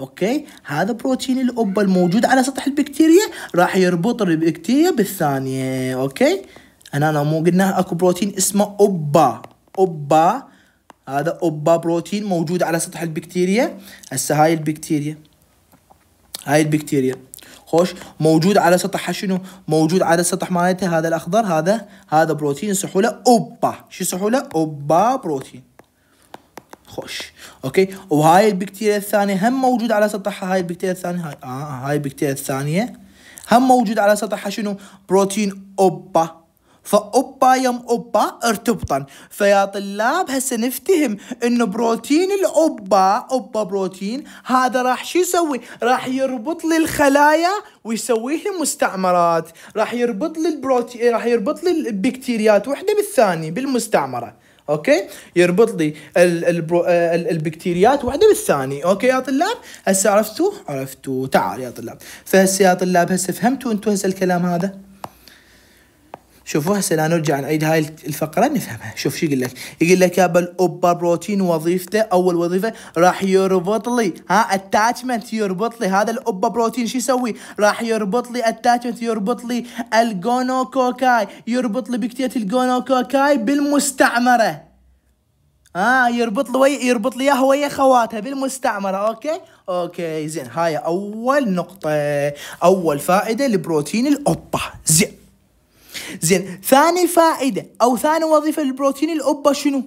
اوكي هذا بروتين الأبة الموجود على سطح البكتيريا راح يربط البكتيريا بالثانية اوكي انا انا مو قلنا اكو بروتين اسمه أبة أبة هذا أبة بروتين موجود على سطح البكتيريا هسه هاي البكتيريا هاي البكتيريا خوش موجود على سطح شنو موجود على سطح مالته هذا الاخضر هذا هذا بروتين سحوله اوبا شو سحوله اوبا بروتين خوش اوكي وهاي البكتيريا الثانيه هم موجود على سطحها هاي البكتيريا الثانيه هاي آه هاي البكتيريا الثانيه هم موجود على سطحها شنو بروتين اوبا فأوبا يم أوبا ارتبطا فيا طلاب هسه نفتهم انه بروتين الأوبا أوبا بروتين هذا راح شو يسوي راح يربط لي الخلايا ويسوي لي مستعمرات راح يربط لي البروتين راح يربط لي البكتيريات وحده بالثانيه بالمستعمره اوكي يربط لي ال آه، البكتيريات واحده بالثانيه اوكي يا طلاب هسه عرفتوا عرفتوا تعال يا طلاب فهسه يا طلاب هسه فهمتوا انتوا هسه الكلام هذا شوفوا هسه لا نرجع نعيد هاي الفقرة نفهمها شوف شو يقول لك يقول لك يابا الأوبا بروتين وظيفته أول وظيفة راح يربط لي ها اتاتشمنت يربط لي هذا الأوبا بروتين شو يسوي راح يربط لي اتاتشمنت يربط لي الجونوكوكاي يربط لي بكتيرة الجونوكوكاي بالمستعمرة اه يربط لي يربط لي اياها ويا خواتها بالمستعمره اوكي اوكي زين هاي اول نقطه اول فائده لبروتين الاوبا زين زين ثاني فائده او ثاني وظيفه للبروتين الابه شنو؟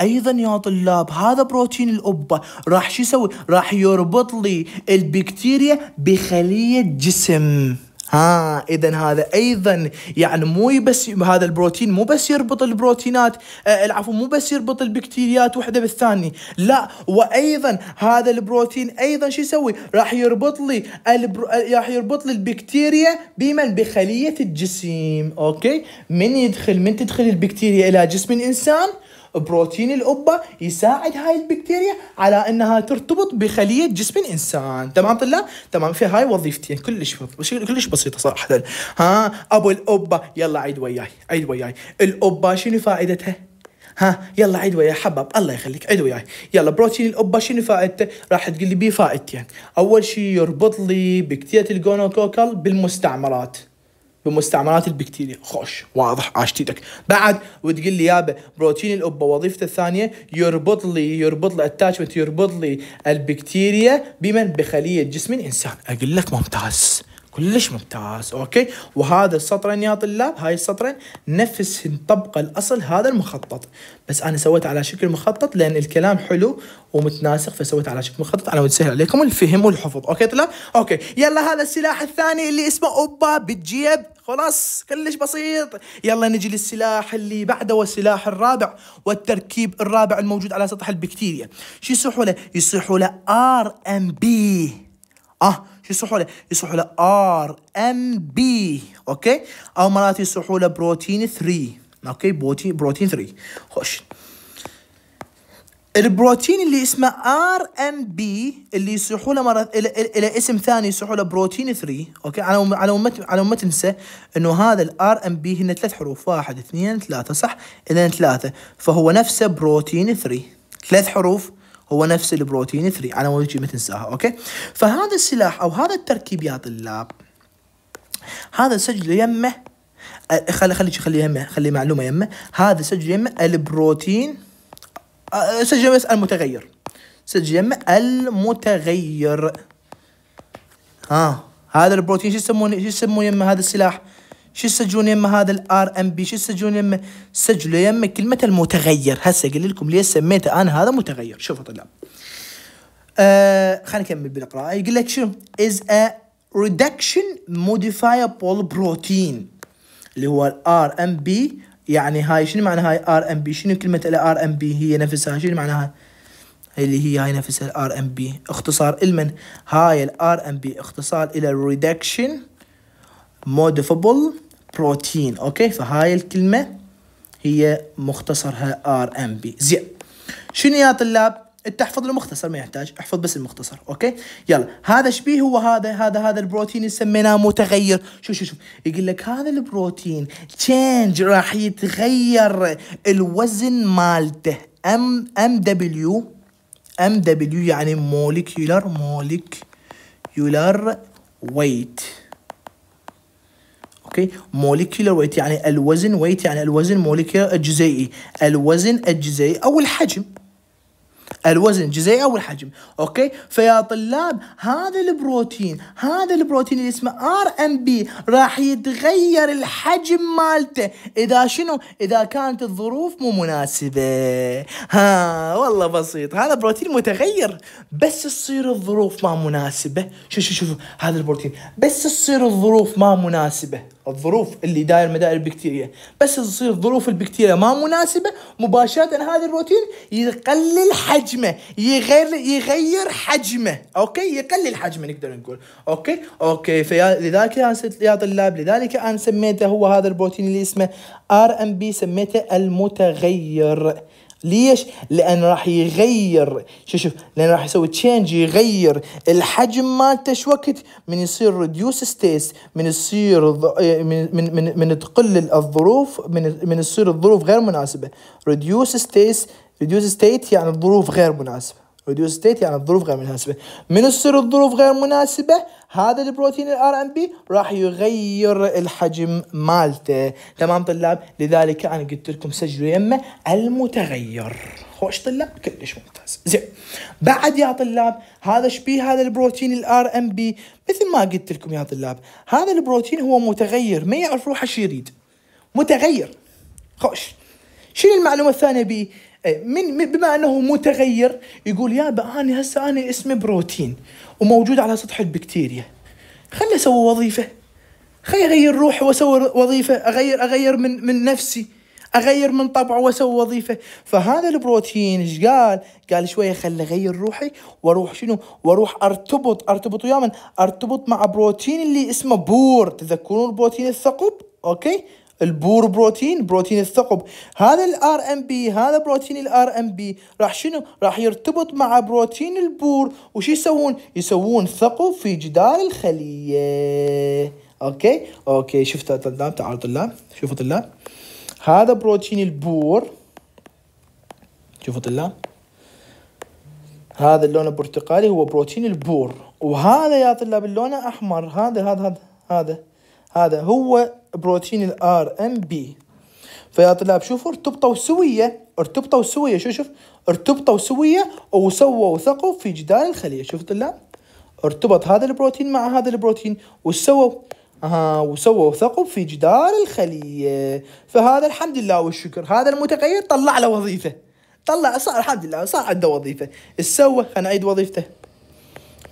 ايضا يا طلاب هذا بروتين الابه راح شو يسوي؟ راح يربط لي البكتيريا بخليه جسم ها اذا هذا ايضا يعني مو بس هذا البروتين مو بس يربط البروتينات آه العفو مو بس يربط البكتيريات وحده بالثاني لا وايضا هذا البروتين ايضا شو يسوي راح يربط لي البرو... آه، راح يربط لي البكتيريا بمن بخليه الجسم اوكي من يدخل من تدخل البكتيريا الى جسم الانسان بروتين القبه يساعد هاي البكتيريا على انها ترتبط بخليه جسم الانسان تمام طلاب تمام في هاي وظيفتين كلش كلش بسيطه صراحه ها ابو القبه يلا عيد وياي عيد وياي القبه شنو فائدتها ها يلا عيد وياي حباب الله يخليك عيد وياي يلا بروتين الأبة شنو فائدته راح تقول لي بيه فائدتين اول شيء يربط لي بكتيريا الجونوكوكل بالمستعمرات بمستعمرات البكتيريا خوش واضح عاشت ايدك بعد وتقول لي يابا بروتين الاب وظيفته الثانيه يربط لي يربط لي اتاتشمنت يربط لي البكتيريا بمن بخليه جسم الانسان اقول لك ممتاز كلش ممتاز اوكي وهذا السطرين يعني يا طلاب هاي السطرين نفس طبق الاصل هذا المخطط بس انا سويت على شكل مخطط لان الكلام حلو ومتناسق فسويت على شكل مخطط انا تسهل عليكم الفهم والحفظ اوكي طلاب اوكي يلا هذا السلاح الثاني اللي اسمه اوبا بالجيب خلاص كلش بسيط يلا نجي للسلاح اللي بعده والسلاح الرابع والتركيب الرابع الموجود على سطح البكتيريا شو يصيحوا له يصيحوا له ار ام بي اه شو يصحوا له؟ يصحوا له ار ام بي اوكي او مرات يصحوا له بروتين 3 اوكي بروتين بروتين 3 خوش البروتين اللي اسمه ار ام بي اللي يصيحوا له مرات الى, اسم ثاني يصيحوا له بروتين 3 اوكي على على ما على ما تنسى انه هذا الار ام بي هنا ثلاث حروف واحد اثنين ثلاثه صح؟ اذا ثلاثه فهو نفسه بروتين 3 ثلاث حروف هو نفس البروتين 3 على مود ما تنساها اوكي فهذا السلاح او هذا التركيب يا طلاب هذا سجل يمه خلي خلي خلي يمه خلي معلومه يمه هذا سجل يمه البروتين سجل بس المتغير سجل يمه المتغير ها هذا البروتين شو يسمونه شو يسمونه يمه هذا السلاح شو السجون يما هذا الار ام بي شو السجون يما سجلوا يما كلمه المتغير هسه اقول لكم ليش سميته انا هذا متغير شوفوا طلاب آه خلينا نكمل بالقراءه يقول لك شو is a reduction modifiable protein اللي هو الار ام بي يعني هاي شنو معنى هاي ار ام بي شنو كلمه الار ام بي هي نفسها شنو معناها اللي هي هاي نفسها الار ام بي اختصار المن هاي الار ام بي اختصار الى reduction modifiable بروتين اوكي فهاي الكلمه هي مختصرها ار ام بي زين شنو يا طلاب تحفظ المختصر ما يحتاج احفظ بس المختصر اوكي يلا هذا شبيه هو هذا هذا هذا البروتين اللي سميناه متغير شوف شوف شوف يقول لك هذا البروتين تشينج راح يتغير الوزن مالته ام ام دبليو ام دبليو يعني مولكيولر مولكيولر ويت اوكي موليكيولر ويت يعني الوزن ويت يعني الوزن موليكيولر الجزيئي الوزن الجزيئي او الحجم الوزن الجزيئي او الحجم اوكي فيا طلاب هذا البروتين هذا البروتين اللي اسمه ار ام بي راح يتغير الحجم مالته اذا شنو اذا كانت الظروف مو مناسبه ها والله بسيط هذا بروتين متغير بس تصير الظروف ما مناسبه شوف شوف شوف هذا البروتين بس تصير الظروف ما مناسبه الظروف اللي داير مدائر البكتيريا بس تصير ظروف البكتيريا ما مناسبه مباشره هذا البروتين يقلل حجمه يغير يغير حجمه اوكي يقلل حجمه نقدر نقول اوكي اوكي فلذلك يا يا طلاب لذلك انا سميته هو هذا البروتين اللي اسمه ار ام بي سميته المتغير ليش؟ لان راح يغير شوف شوف لان راح يسوي تشينج يغير الحجم مالته شو وقت من يصير ريديوس ستيس من يصير إيه، من من من, من تقل الظروف من من تصير الظروف غير مناسبه ريديوس ستيس ريديوس ستيت يعني الظروف غير مناسبه ريديوس ستيت يعني الظروف غير مناسبة من تصير الظروف غير مناسبة هذا البروتين الار ام بي راح يغير الحجم مالته تمام طلاب لذلك انا قلت لكم سجلوا يمه المتغير خوش طلاب كلش ممتاز زين بعد يا طلاب هذا بيه هذا البروتين الار ام بي مثل ما قلت لكم يا طلاب هذا البروتين هو متغير ما يعرف روحه شو يريد متغير خوش شنو المعلومه الثانيه بيه إيه، من بما انه متغير يقول يا انا هسه انا اسمي بروتين وموجود على سطح البكتيريا خلي اسوي وظيفه خلي اغير روحي واسوي وظيفه اغير اغير من من نفسي اغير من طبعه واسوي وظيفه فهذا البروتين ايش قال قال شويه خلي اغير روحي واروح شنو واروح ارتبط ارتبط ويا من ارتبط مع بروتين اللي اسمه بور تذكرون البروتين الثقب اوكي البور بروتين بروتين الثقب هذا الار ام بي هذا بروتين الار ام بي راح شنو راح يرتبط مع بروتين البور وش يسوون يسوون ثقب في جدار الخليه اوكي اوكي شفت طلاب تعالوا طلاب شوفوا طلاب هذا بروتين البور شوفوا طلاب هذا اللون البرتقالي هو بروتين البور وهذا يا طلاب اللون احمر هذا هذا هذا هذا هذا هو بروتين الار ام بي فيا طلاب شوفوا ارتبطوا سوية ارتبطوا سوية شو شوف ارتبطوا سوية وسووا ثقب في جدار الخلية شوف طلاب ارتبط هذا البروتين مع هذا البروتين وسووا اها وسووا ثقب في جدار الخلية فهذا الحمد لله والشكر هذا المتغير طلع له وظيفة طلع صار الحمد لله صار عنده وظيفة ايش سوى خلينا نعيد وظيفته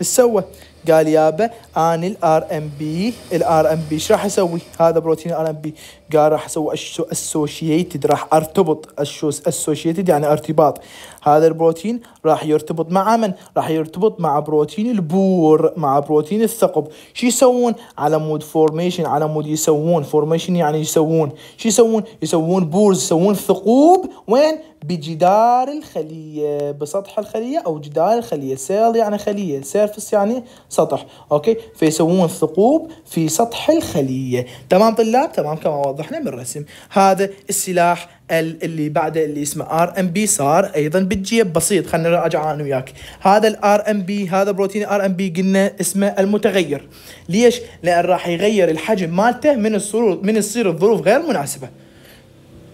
ايش سوى قال يابا انا الار ام بي الار ام بي ايش راح اسوي؟ هذا بروتين الار ام بي قال راح اسوي اسوشيتد راح ارتبط اسوشيتد يعني ارتباط هذا البروتين راح يرتبط مع من؟ راح يرتبط مع بروتين البور مع بروتين الثقب شو يسوون؟ على مود فورميشن على مود يسوون فورميشن يعني يسوون شو يسوون؟ يسوون بورز يسوون ثقوب وين؟ بجدار الخلية بسطح الخلية أو جدار الخلية سيل يعني خلية سيرفس يعني سطح أوكي فيسوون ثقوب في سطح الخلية تمام طلاب تمام كما وضحنا من الرسم هذا السلاح اللي بعده اللي اسمه ار ام بي صار ايضا بالجيب بسيط خلينا نراجع انا وياك هذا الار ام بي هذا بروتين ار ام بي قلنا اسمه المتغير ليش لان راح يغير الحجم مالته من الصور من تصير الظروف غير مناسبه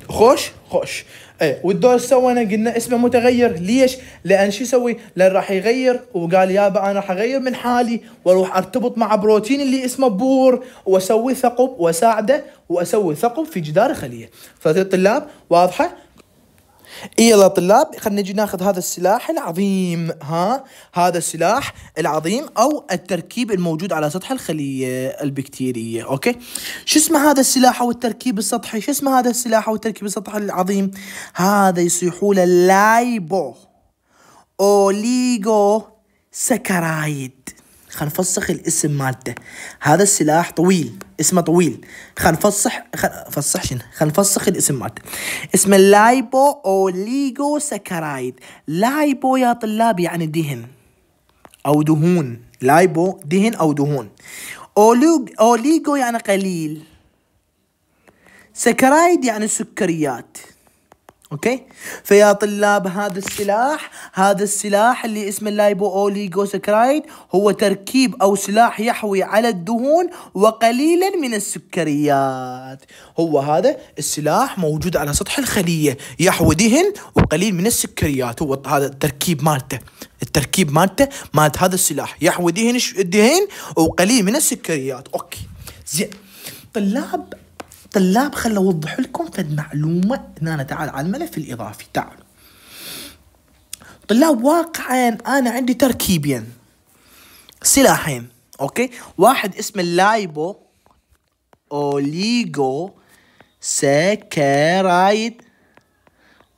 خوش خوش ايه والدور سوينا قلنا اسمه متغير ليش؟ لان شو يسوي؟ لان راح يغير وقال يابا انا راح اغير من حالي واروح ارتبط مع بروتين اللي اسمه بور واسوي ثقب واساعده واسوي ثقب في جدار الخليه فالطلاب واضحه؟ إيه يلا طلاب خلينا نجي ناخذ هذا السلاح العظيم ها هذا السلاح العظيم أو التركيب الموجود على سطح الخلية البكتيرية أوكي شو اسمه هذا السلاح أو التركيب السطحي شو اسمه هذا السلاح أو التركيب السطحي العظيم هذا يصيحوا له لايبو أوليغو سكرايد نفسخ الاسم مالته هذا السلاح طويل اسمه طويل خنفصح خن... فصح شنو نفسخ الاسم مالته اسمه لايبو اوليغو سكرايد لايبو يا طلاب يعني دهن او دهون لايبو دهن او دهون أوليغ... اوليغو يعني قليل سكرايد يعني سكريات اوكي فيا طلاب هذا السلاح هذا السلاح اللي اسمه اللايبو اوليغوسكرايد هو تركيب او سلاح يحوي على الدهون وقليلا من السكريات هو هذا السلاح موجود على سطح الخلية يحوي دهن وقليل من السكريات هو هذا التركيب مالته التركيب مالته مالت هذا السلاح يحوي دهن الدهن وقليل من السكريات اوكي زين طلاب طلاب خل اوضح لكم فد معلومه هنا تعال على الملف الاضافي تعالوا طلاب واقعا انا عندي تركيبين سلاحين اوكي واحد اسمه اللايبو اوليجو ساكرايد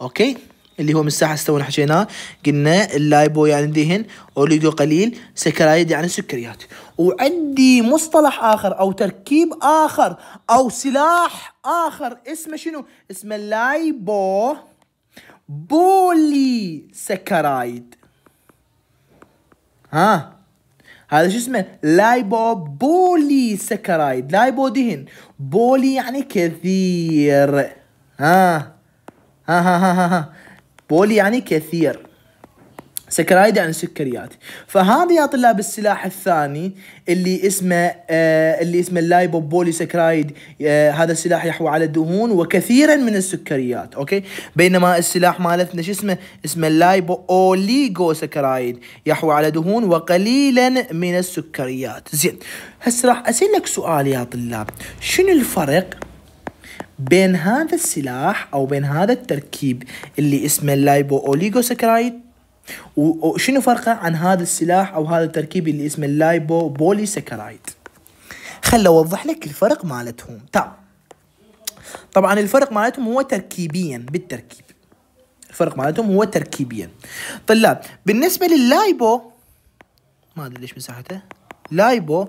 اوكي اللي هو من الساحه تونا حكيناه قلنا اللايبو يعني دهن اوليجو قليل سكرايد يعني سكريات وعندي مصطلح اخر او تركيب اخر او سلاح اخر اسمه شنو اسمه لايبو بولي سكرايد ها هذا شو اسمه لايبو بولي سكرايد لايبو دهن بولي يعني كثير ها ها ها ها, ها. بولي يعني كثير سكرايد يعني سكريات فهذا يا طلاب السلاح الثاني اللي اسمه آه اللي اسمه اللايبوبولي سكرايد آه هذا السلاح يحوي على الدهون وكثيرا من السكريات اوكي بينما السلاح مالتنا شو اسمه اسمه اللايبو اوليغو سكرايد يحوي على دهون وقليلا من السكريات زين هسه راح اسالك سؤال يا طلاب شنو الفرق بين هذا السلاح او بين هذا التركيب اللي اسمه اللايبو اوليغو سكرايد وشنو فرقه عن هذا السلاح او هذا التركيب اللي اسمه اللايبو بولي سكرايد خل اوضح لك الفرق مالتهم تعال طبعا الفرق مالتهم هو تركيبيا بالتركيب الفرق مالتهم هو تركيبيا طلاب بالنسبه لللايبو ما ادري ليش مساحته لايبو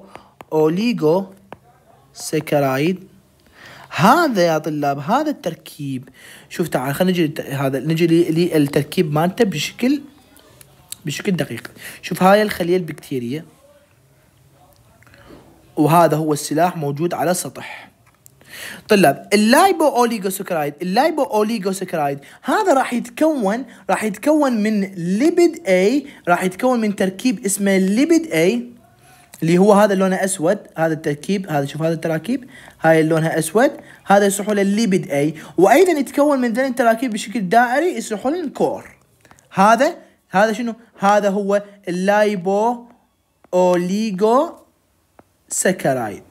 اوليجو سكرايد هذا يا طلاب هذا التركيب شوف تعال خلينا نجي هذا نجي للتركيب مالته بشكل بشكل دقيق شوف هاي الخلية البكتيرية وهذا هو السلاح موجود على السطح طلاب اللايبو اوليغوسكرايد اللايبو اوليغوسكرايد هذا راح يتكون راح يتكون من ليبيد اي راح يتكون من تركيب اسمه ليبيد اي اللي هو هذا لونه اسود هذا التركيب هذا شوف هذا التراكيب هاي لونها اسود هذا يصلحوا له الليبيد اي وايضا يتكون من ذن التراكيب بشكل دائري يصلحوا له الكور هذا هذا شنو هذا هو اللايبو اوليغو سكرايد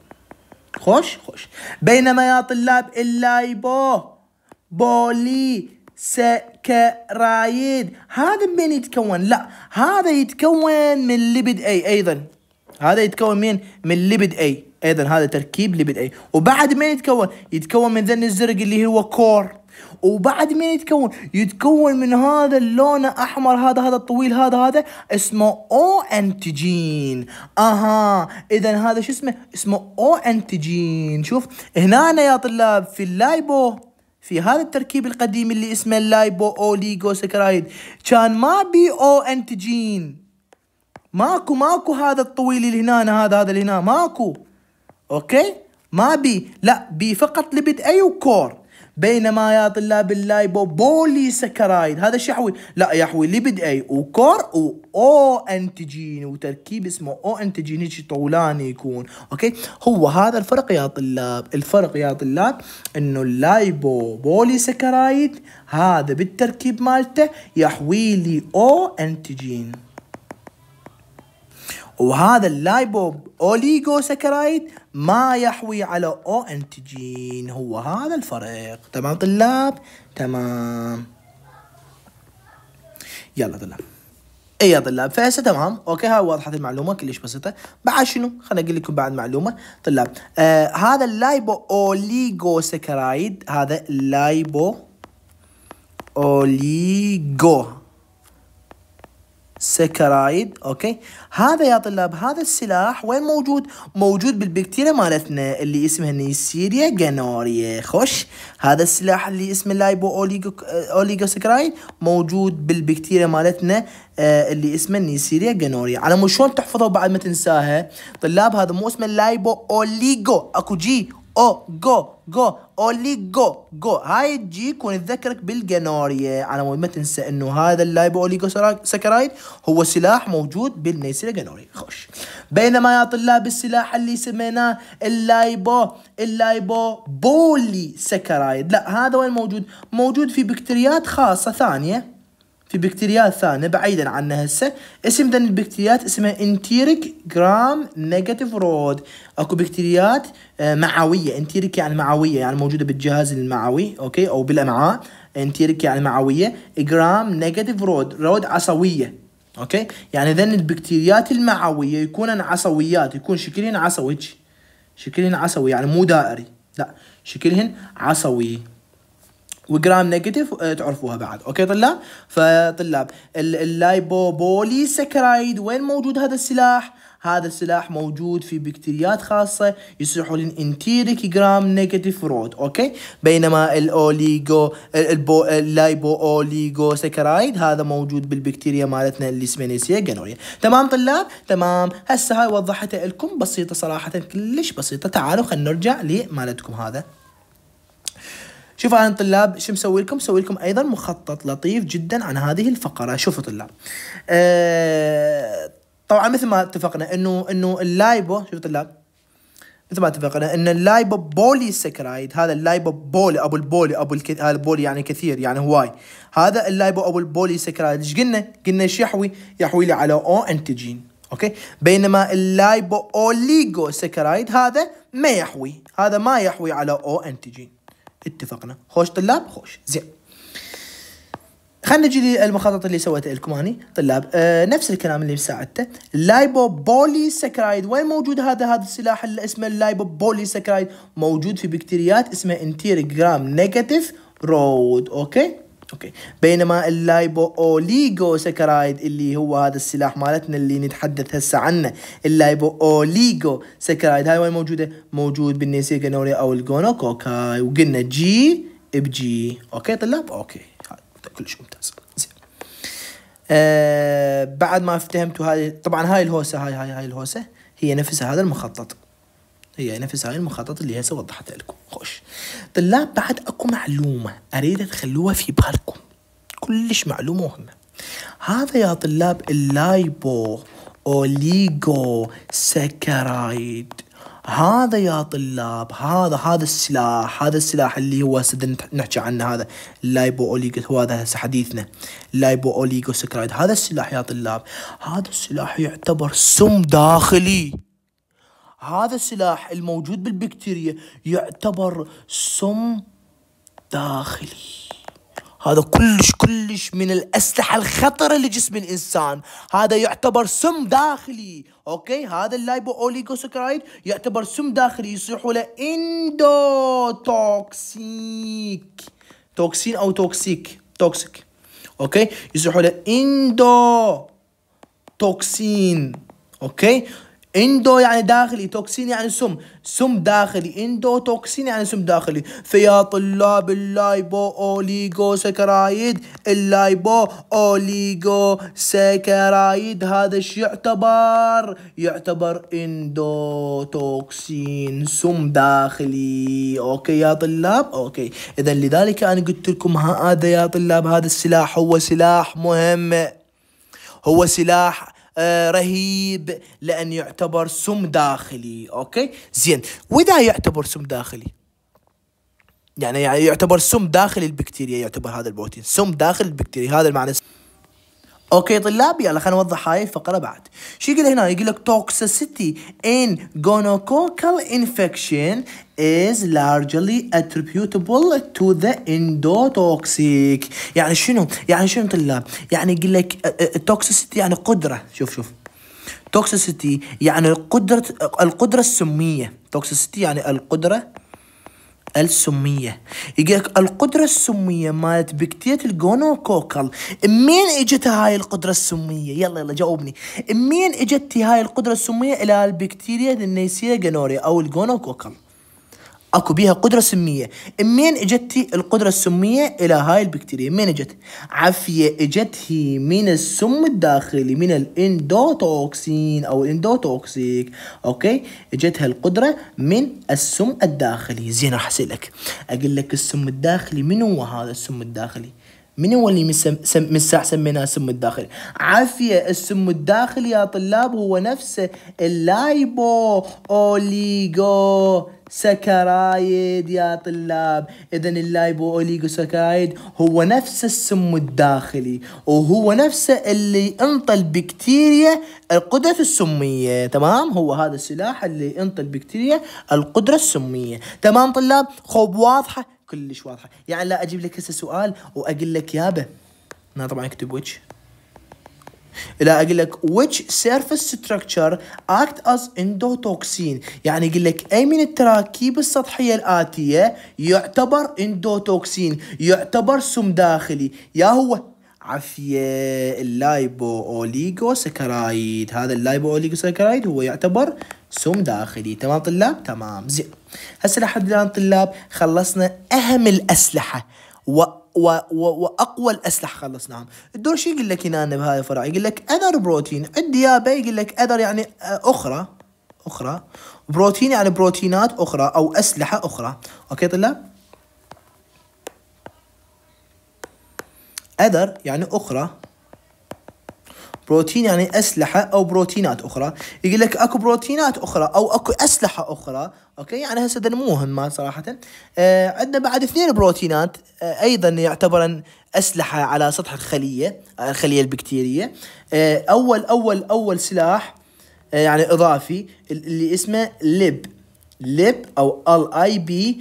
خوش خوش بينما يا طلاب اللايبو بولي سكرايد هذا من يتكون لا هذا يتكون من ليبيد اي ايضا هذا يتكون من من ليبيد اي ايضا هذا تركيب ليبيد اي وبعد من يتكون يتكون من ذن الزرق اللي هو كور وبعد مين يتكون يتكون من هذا اللون احمر هذا هذا الطويل هذا هذا اسمه او انتجين اها اذا هذا شو اسمه اسمه او انتجين شوف هنا يا طلاب في اللايبو في هذا التركيب القديم اللي اسمه اللايبو اوليغو سكرايد كان ما بي او انتجين ماكو ماكو هذا الطويل اللي هنا هذا هذا اللي هنا ماكو اوكي ما بي لا بي فقط لبد اي كور بينما يا طلاب اللايبو بولي سكرايد هذا شحوي لا يحوي ليبيد اي وكور واو انتجين وتركيب اسمه او انتجين هيك طولاني يكون اوكي هو هذا الفرق يا طلاب الفرق يا طلاب انه اللايبو بولي سكرايد هذا بالتركيب مالته يحوي لي او انتجين وهذا اللايبوب سكرايد ما يحوي على أو أنتجين هو هذا الفرق تمام طلاب تمام يلا طلاب اي يا طلاب فهسه تمام اوكي هاي وضحت المعلومه كلش بسيطه بعد شنو خليني اقول لكم بعد معلومه طلاب آه هذا اللايبو سكرايد هذا اللايبو اوليغو سكرايد اوكي هذا يا طلاب هذا السلاح وين موجود موجود بالبكتيريا مالتنا اللي اسمها نيسيريا جانوريا خوش هذا السلاح اللي اسمه لايبو اوليجو آه، اوليجوسكرايد موجود بالبكتيريا مالتنا آه، اللي اسمه نيسيريا جانوريا على مو شلون تحفظه بعد ما تنساها طلاب هذا مو اسمه لايبو اوليجو اكو جي او جو جو اولي جو جو هاي تجيك ونتذكرك بالجناريا على مود ما تنسى انه هذا اللايبو اوليجو سكرايد هو سلاح موجود بالنيسيلا جناريا خوش بينما يا طلاب السلاح اللي سميناه اللايبو اللايبو بولي سكرايد لا هذا وين موجود موجود في بكتيريات خاصه ثانيه في بكتيريا ثانية بعيدا عنها هسه اسم ذن البكتيريات اسمها انتيريك جرام نيجاتيف رود اكو بكتيريات آه، معوية انتيريك يعني معوية يعني موجودة بالجهاز المعوي اوكي او بالامعاء انتيريك يعني معوية جرام نيجاتيف رود رود عصوية اوكي يعني ذن البكتيريات المعوية يكونن عصويات يكون شكلهن عصوي شكلهن عصوي يعني مو دائري لا شكلهن عصوي وجرام نيجاتيف آه، تعرفوها بعد اوكي طلاب فطلاب اللايبوبولي سكرايد وين موجود هذا السلاح هذا السلاح موجود في بكتيريات خاصة يصلحوا للانتيريك جرام نيجاتيف رود اوكي بينما الاوليجو البو اللايبو اوليجو سكرايد هذا موجود بالبكتيريا مالتنا اللي نيسيا جنوريا تمام طلاب تمام هسه هاي وضحتها لكم بسيطة صراحة كلش بسيطة تعالوا خلينا نرجع لمالتكم هذا شوفوا انا طلاب شو مسوي لكم؟ مسوي لكم ايضا مخطط لطيف جدا عن هذه الفقره شوفوا طلاب. أه طبعا مثل ما اتفقنا انه انه اللايبو شوفوا طلاب مثل ما اتفقنا ان اللايبوبولي سكرايد هذا اللايبوبولي ابو البولي ابو الك... هذا البولي يعني كثير يعني هواي هذا اللايبو ابو البولي سكرايد ايش قلنا؟ قلنا ايش يحوي؟ يحوي لي على او انتجين اوكي بينما اللايبو اوليجو سكرايد هذا ما يحوي هذا ما يحوي على او انتجين اتفقنا خوش طلاب خوش زين خلينا نجي للمخطط اللي سويته لكم هني طلاب آه نفس الكلام اللي ساعدته لايبو بولي سكرايد وين موجود هذا هذا السلاح اللي اسمه بولي سكرايد موجود في بكتيريات اسمها انتير جرام نيجاتيف رود اوكي اوكي بينما اللايبو اوليجو سكرايد اللي هو هذا السلاح مالتنا اللي نتحدث هسه عنه اللايبو اوليجو سكرايد هاي وين موجوده موجود نوري او الجونوكوكاي وقلنا جي بجي اوكي طلاب اوكي طيب، كلش ممتاز زين آه بعد ما افتهمتوا هاي طبعا هاي الهوسه هاي هاي هاي الهوسه هي نفسها هذا المخطط هي نفس هاي المخطط اللي هسه وضحتها لكم خوش طلاب بعد اكو معلومة اريد تخلوها في بالكم كلش معلومة مهمة هذا يا طلاب اللايبو اوليغو سكرايد هذا يا طلاب هذا هذا السلاح هذا السلاح اللي هو نحكي عنه هذا اللايبو اوليغو هو هذا هسه حديثنا اللايبو اوليغو سكرايد هذا السلاح يا طلاب هذا السلاح يعتبر سم داخلي هذا السلاح الموجود بالبكتيريا يعتبر سم داخلي هذا كلش كلش من الأسلحة الخطرة لجسم الإنسان هذا يعتبر سم داخلي أوكي هذا اللايبو أوليغوسكرايد يعتبر سم داخلي يصيحوا له إندوتوكسيك توكسين أو توكسيك توكسيك أوكي يصيحوا له إندو توكسين أوكي اندو يعني داخلي توكسين يعني سم سم داخلي اندو توكسين يعني سم داخلي فيا طلاب اللايبو اوليغو سكرايد اللايبو اوليغو سكرايد هذا الشي يعتبر يعتبر اندو توكسين سم داخلي اوكي يا طلاب اوكي اذا لذلك انا قلت لكم هذا يا طلاب هذا السلاح هو سلاح مهم هو سلاح آه، رهيب لان يعتبر سم داخلي اوكي زين واذا يعتبر سم داخلي يعني يعني يعتبر سم داخل البكتيريا يعتبر هذا البروتين سم داخل البكتيريا هذا المعنى اوكي طلاب يلا خلينا نوضح هاي الفقره بعد شو يقول هنا يقول لك toxicity in gonococcal infection is largely attributable to the endotoxic يعني شنو يعني شنو طلاب يعني يقول لك toxicity يعني قدرة شوف شوف toxicity يعني قدرة القدرة السمية toxicity يعني القدرة السمية يقولك القدرة السمية مالت بكتيت كوكل مين اجتها هاي القدرة السمية يلا يلا جاوبني مين اجت هاي القدرة السمية الى البكتيريا النيسية جنوري او كوكل اكو بيها قدره سميه منين اجتي القدره السميه الى هاي البكتيريا منين اجت عفيه اجتهي من السم الداخلي من الاندوتوكسين او الاندوتوكسيك اوكي اجتها القدره من السم الداخلي زين راح اسالك اقول لك السم الداخلي من هو هذا السم الداخلي من هو اللي من الساعة سميناه السم الداخلي عافية السم الداخلي يا طلاب هو نفسه اللايبو أوليغو سكرايد يا طلاب اذا اللايبو اوليغو سكرايد هو نفس السم الداخلي وهو نفسه اللي انطى البكتيريا القدرة السمية تمام هو هذا السلاح اللي انطى البكتيريا القدرة السمية تمام طلاب خوب واضحة كلش واضحة يعني لا اجيب لك هسه سؤال واقول لك يابا انا طبعا اكتب وجه لا اقول لك which surface structure act as endotoxin يعني اقول لك اي من التراكيب السطحيه الاتيه يعتبر اندوتوكسين يعتبر سم داخلي يا هو عافيه اللايبو اوليجو سكرايد هذا اللايبو اوليجو سكرايد هو يعتبر سم داخلي تمام طلاب تمام زين هسه لحد الان طلاب خلصنا اهم الاسلحه و و و واقوى الاسلحه خلصناهم الدور شو يقول لك هنا بهاي الفرع يقول لك اذر بروتين عندي الديابه يقول لك اذر يعني آه، اخرى اخرى بروتين يعني بروتينات اخرى او اسلحه اخرى اوكي طلاب اذر يعني اخرى بروتين يعني اسلحه او بروتينات اخرى يقول لك اكو بروتينات اخرى او اكو اسلحه اخرى اوكي يعني هسه مو مهمه صراحه آه عندنا بعد اثنين بروتينات آه ايضا يعتبرن اسلحه على سطح الخليه آه، الخليه البكتيريه آه اول اول اول سلاح آه يعني اضافي اللي اسمه لب لب او ال اي بي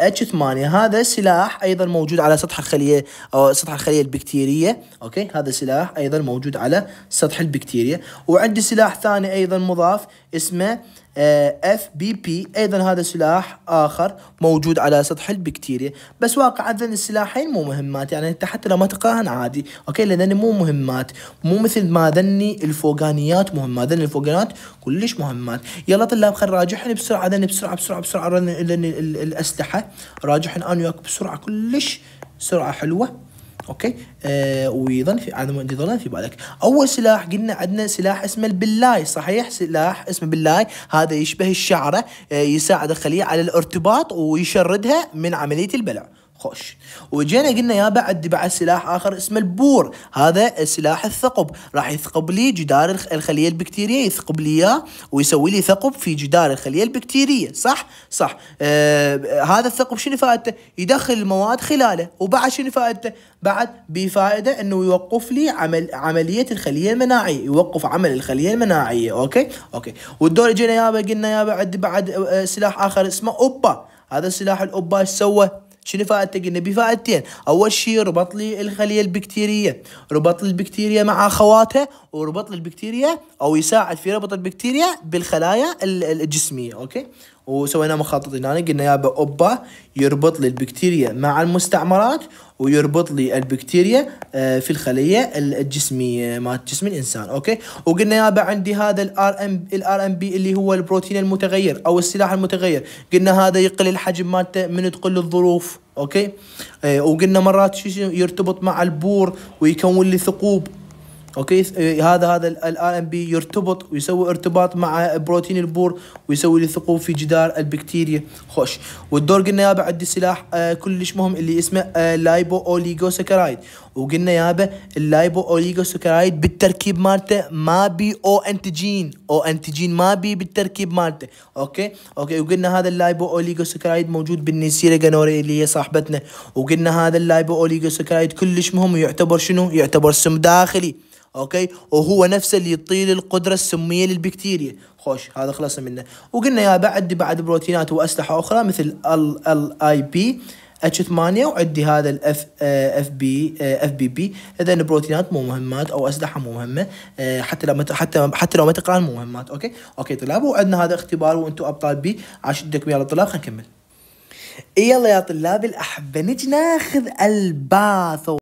اتش 8 هذا سلاح ايضا موجود على سطح الخليه او سطح الخليه البكتيريه اوكي هذا سلاح ايضا موجود على سطح البكتيريا وعندي سلاح ثاني ايضا مضاف اسمه اف بي بي ايضا هذا سلاح اخر موجود على سطح البكتيريا بس واقعا السلاحين مو مهمات يعني انت حتى لو ما تقراهن عادي اوكي لان مو مهمات مو مثل ما ذني الفوقانيات مهمه ذن الفوقانيات كلش مهمات يلا طلاب خل راجعهن بسرعه ذني بسرعه بسرعه بسرعه لان الاسلحه راجعهن انا وياك بسرعه كلش سرعه حلوه اوكي آه ويظن في عدم يظل في بالك اول سلاح قلنا عندنا سلاح اسمه البلاي صحيح سلاح اسمه بلاي هذا يشبه الشعره آه يساعد الخليه على الارتباط ويشردها من عمليه البلع خوش وجينا قلنا يا بعد بعد سلاح اخر اسمه البور هذا سلاح الثقب راح يثقب لي جدار الخليه البكتيريه يثقب لي اياه ويسوي لي ثقب في جدار الخليه البكتيريه صح صح آه هذا الثقب شنو فائدته يدخل المواد خلاله وبعد شنو فائدته بعد بفائده انه يوقف لي عمل عمليه الخليه المناعيه يوقف عمل الخليه المناعيه اوكي اوكي والدور جينا يابا قلنا يابا بعد بعد آه، سلاح اخر اسمه اوبا هذا السلاح الاوبا ايش سوى شنو فائدته؟ قلنا بفائدتين، اول شيء ربط لي الخليه البكتيريه، ربط لي البكتيريا مع اخواتها وربط لي البكتيريا او يساعد في ربط البكتيريا بالخلايا الجسميه، اوكي؟ وسوينا مخطط هنا يعني قلنا يابا اوبا يربط لي البكتيريا مع المستعمرات ويربط لي البكتيريا آه، في الخليه الجسميه آه، مال جسم الانسان اوكي وقلنا يابا عندي هذا الار ام الار ام بي اللي هو البروتين المتغير او السلاح المتغير قلنا هذا يقل الحجم مالته من تقل الظروف اوكي آه، وقلنا مرات شو يرتبط مع البور ويكون لي ثقوب اوكي هذا هذا الار ام بي يرتبط ويسوي ارتباط مع بروتين البور ويسوي لي ثقوب في جدار البكتيريا خوش والدور قلنا يابا عندي سلاح آه، كلش مهم اللي اسمه لايبو آه، سكرايد وقلنا يابا اللايبو سكرايد بالتركيب مالته ما بي او انتجين او انتجين ما بي بالتركيب مالته اوكي اوكي وقلنا هذا اللايبو سكرايد موجود بالنسيره جانوري اللي هي صاحبتنا وقلنا هذا اللايبو سكرايد كلش مهم ويعتبر شنو يعتبر سم داخلي اوكي وهو نفسه اللي يطيل القدره السميه للبكتيريا خوش هذا خلصنا منه وقلنا يا بعد بعد بروتينات واسلحه اخرى مثل ال ال اي بي اتش 8 وعندي هذا الاف اف آه، بي اف آه، بي بي اذا بروتينات مو مهمات او اسلحه مو مهمه آه، حتى لو حتى حتى لو ما تقرا مو مهمات اوكي اوكي طلاب وعندنا هذا اختبار وانتم ابطال بي عشدكم يلا طلاب خلينا نكمل إيه يلا يا طلاب الاحبه نجي ناخذ الباثو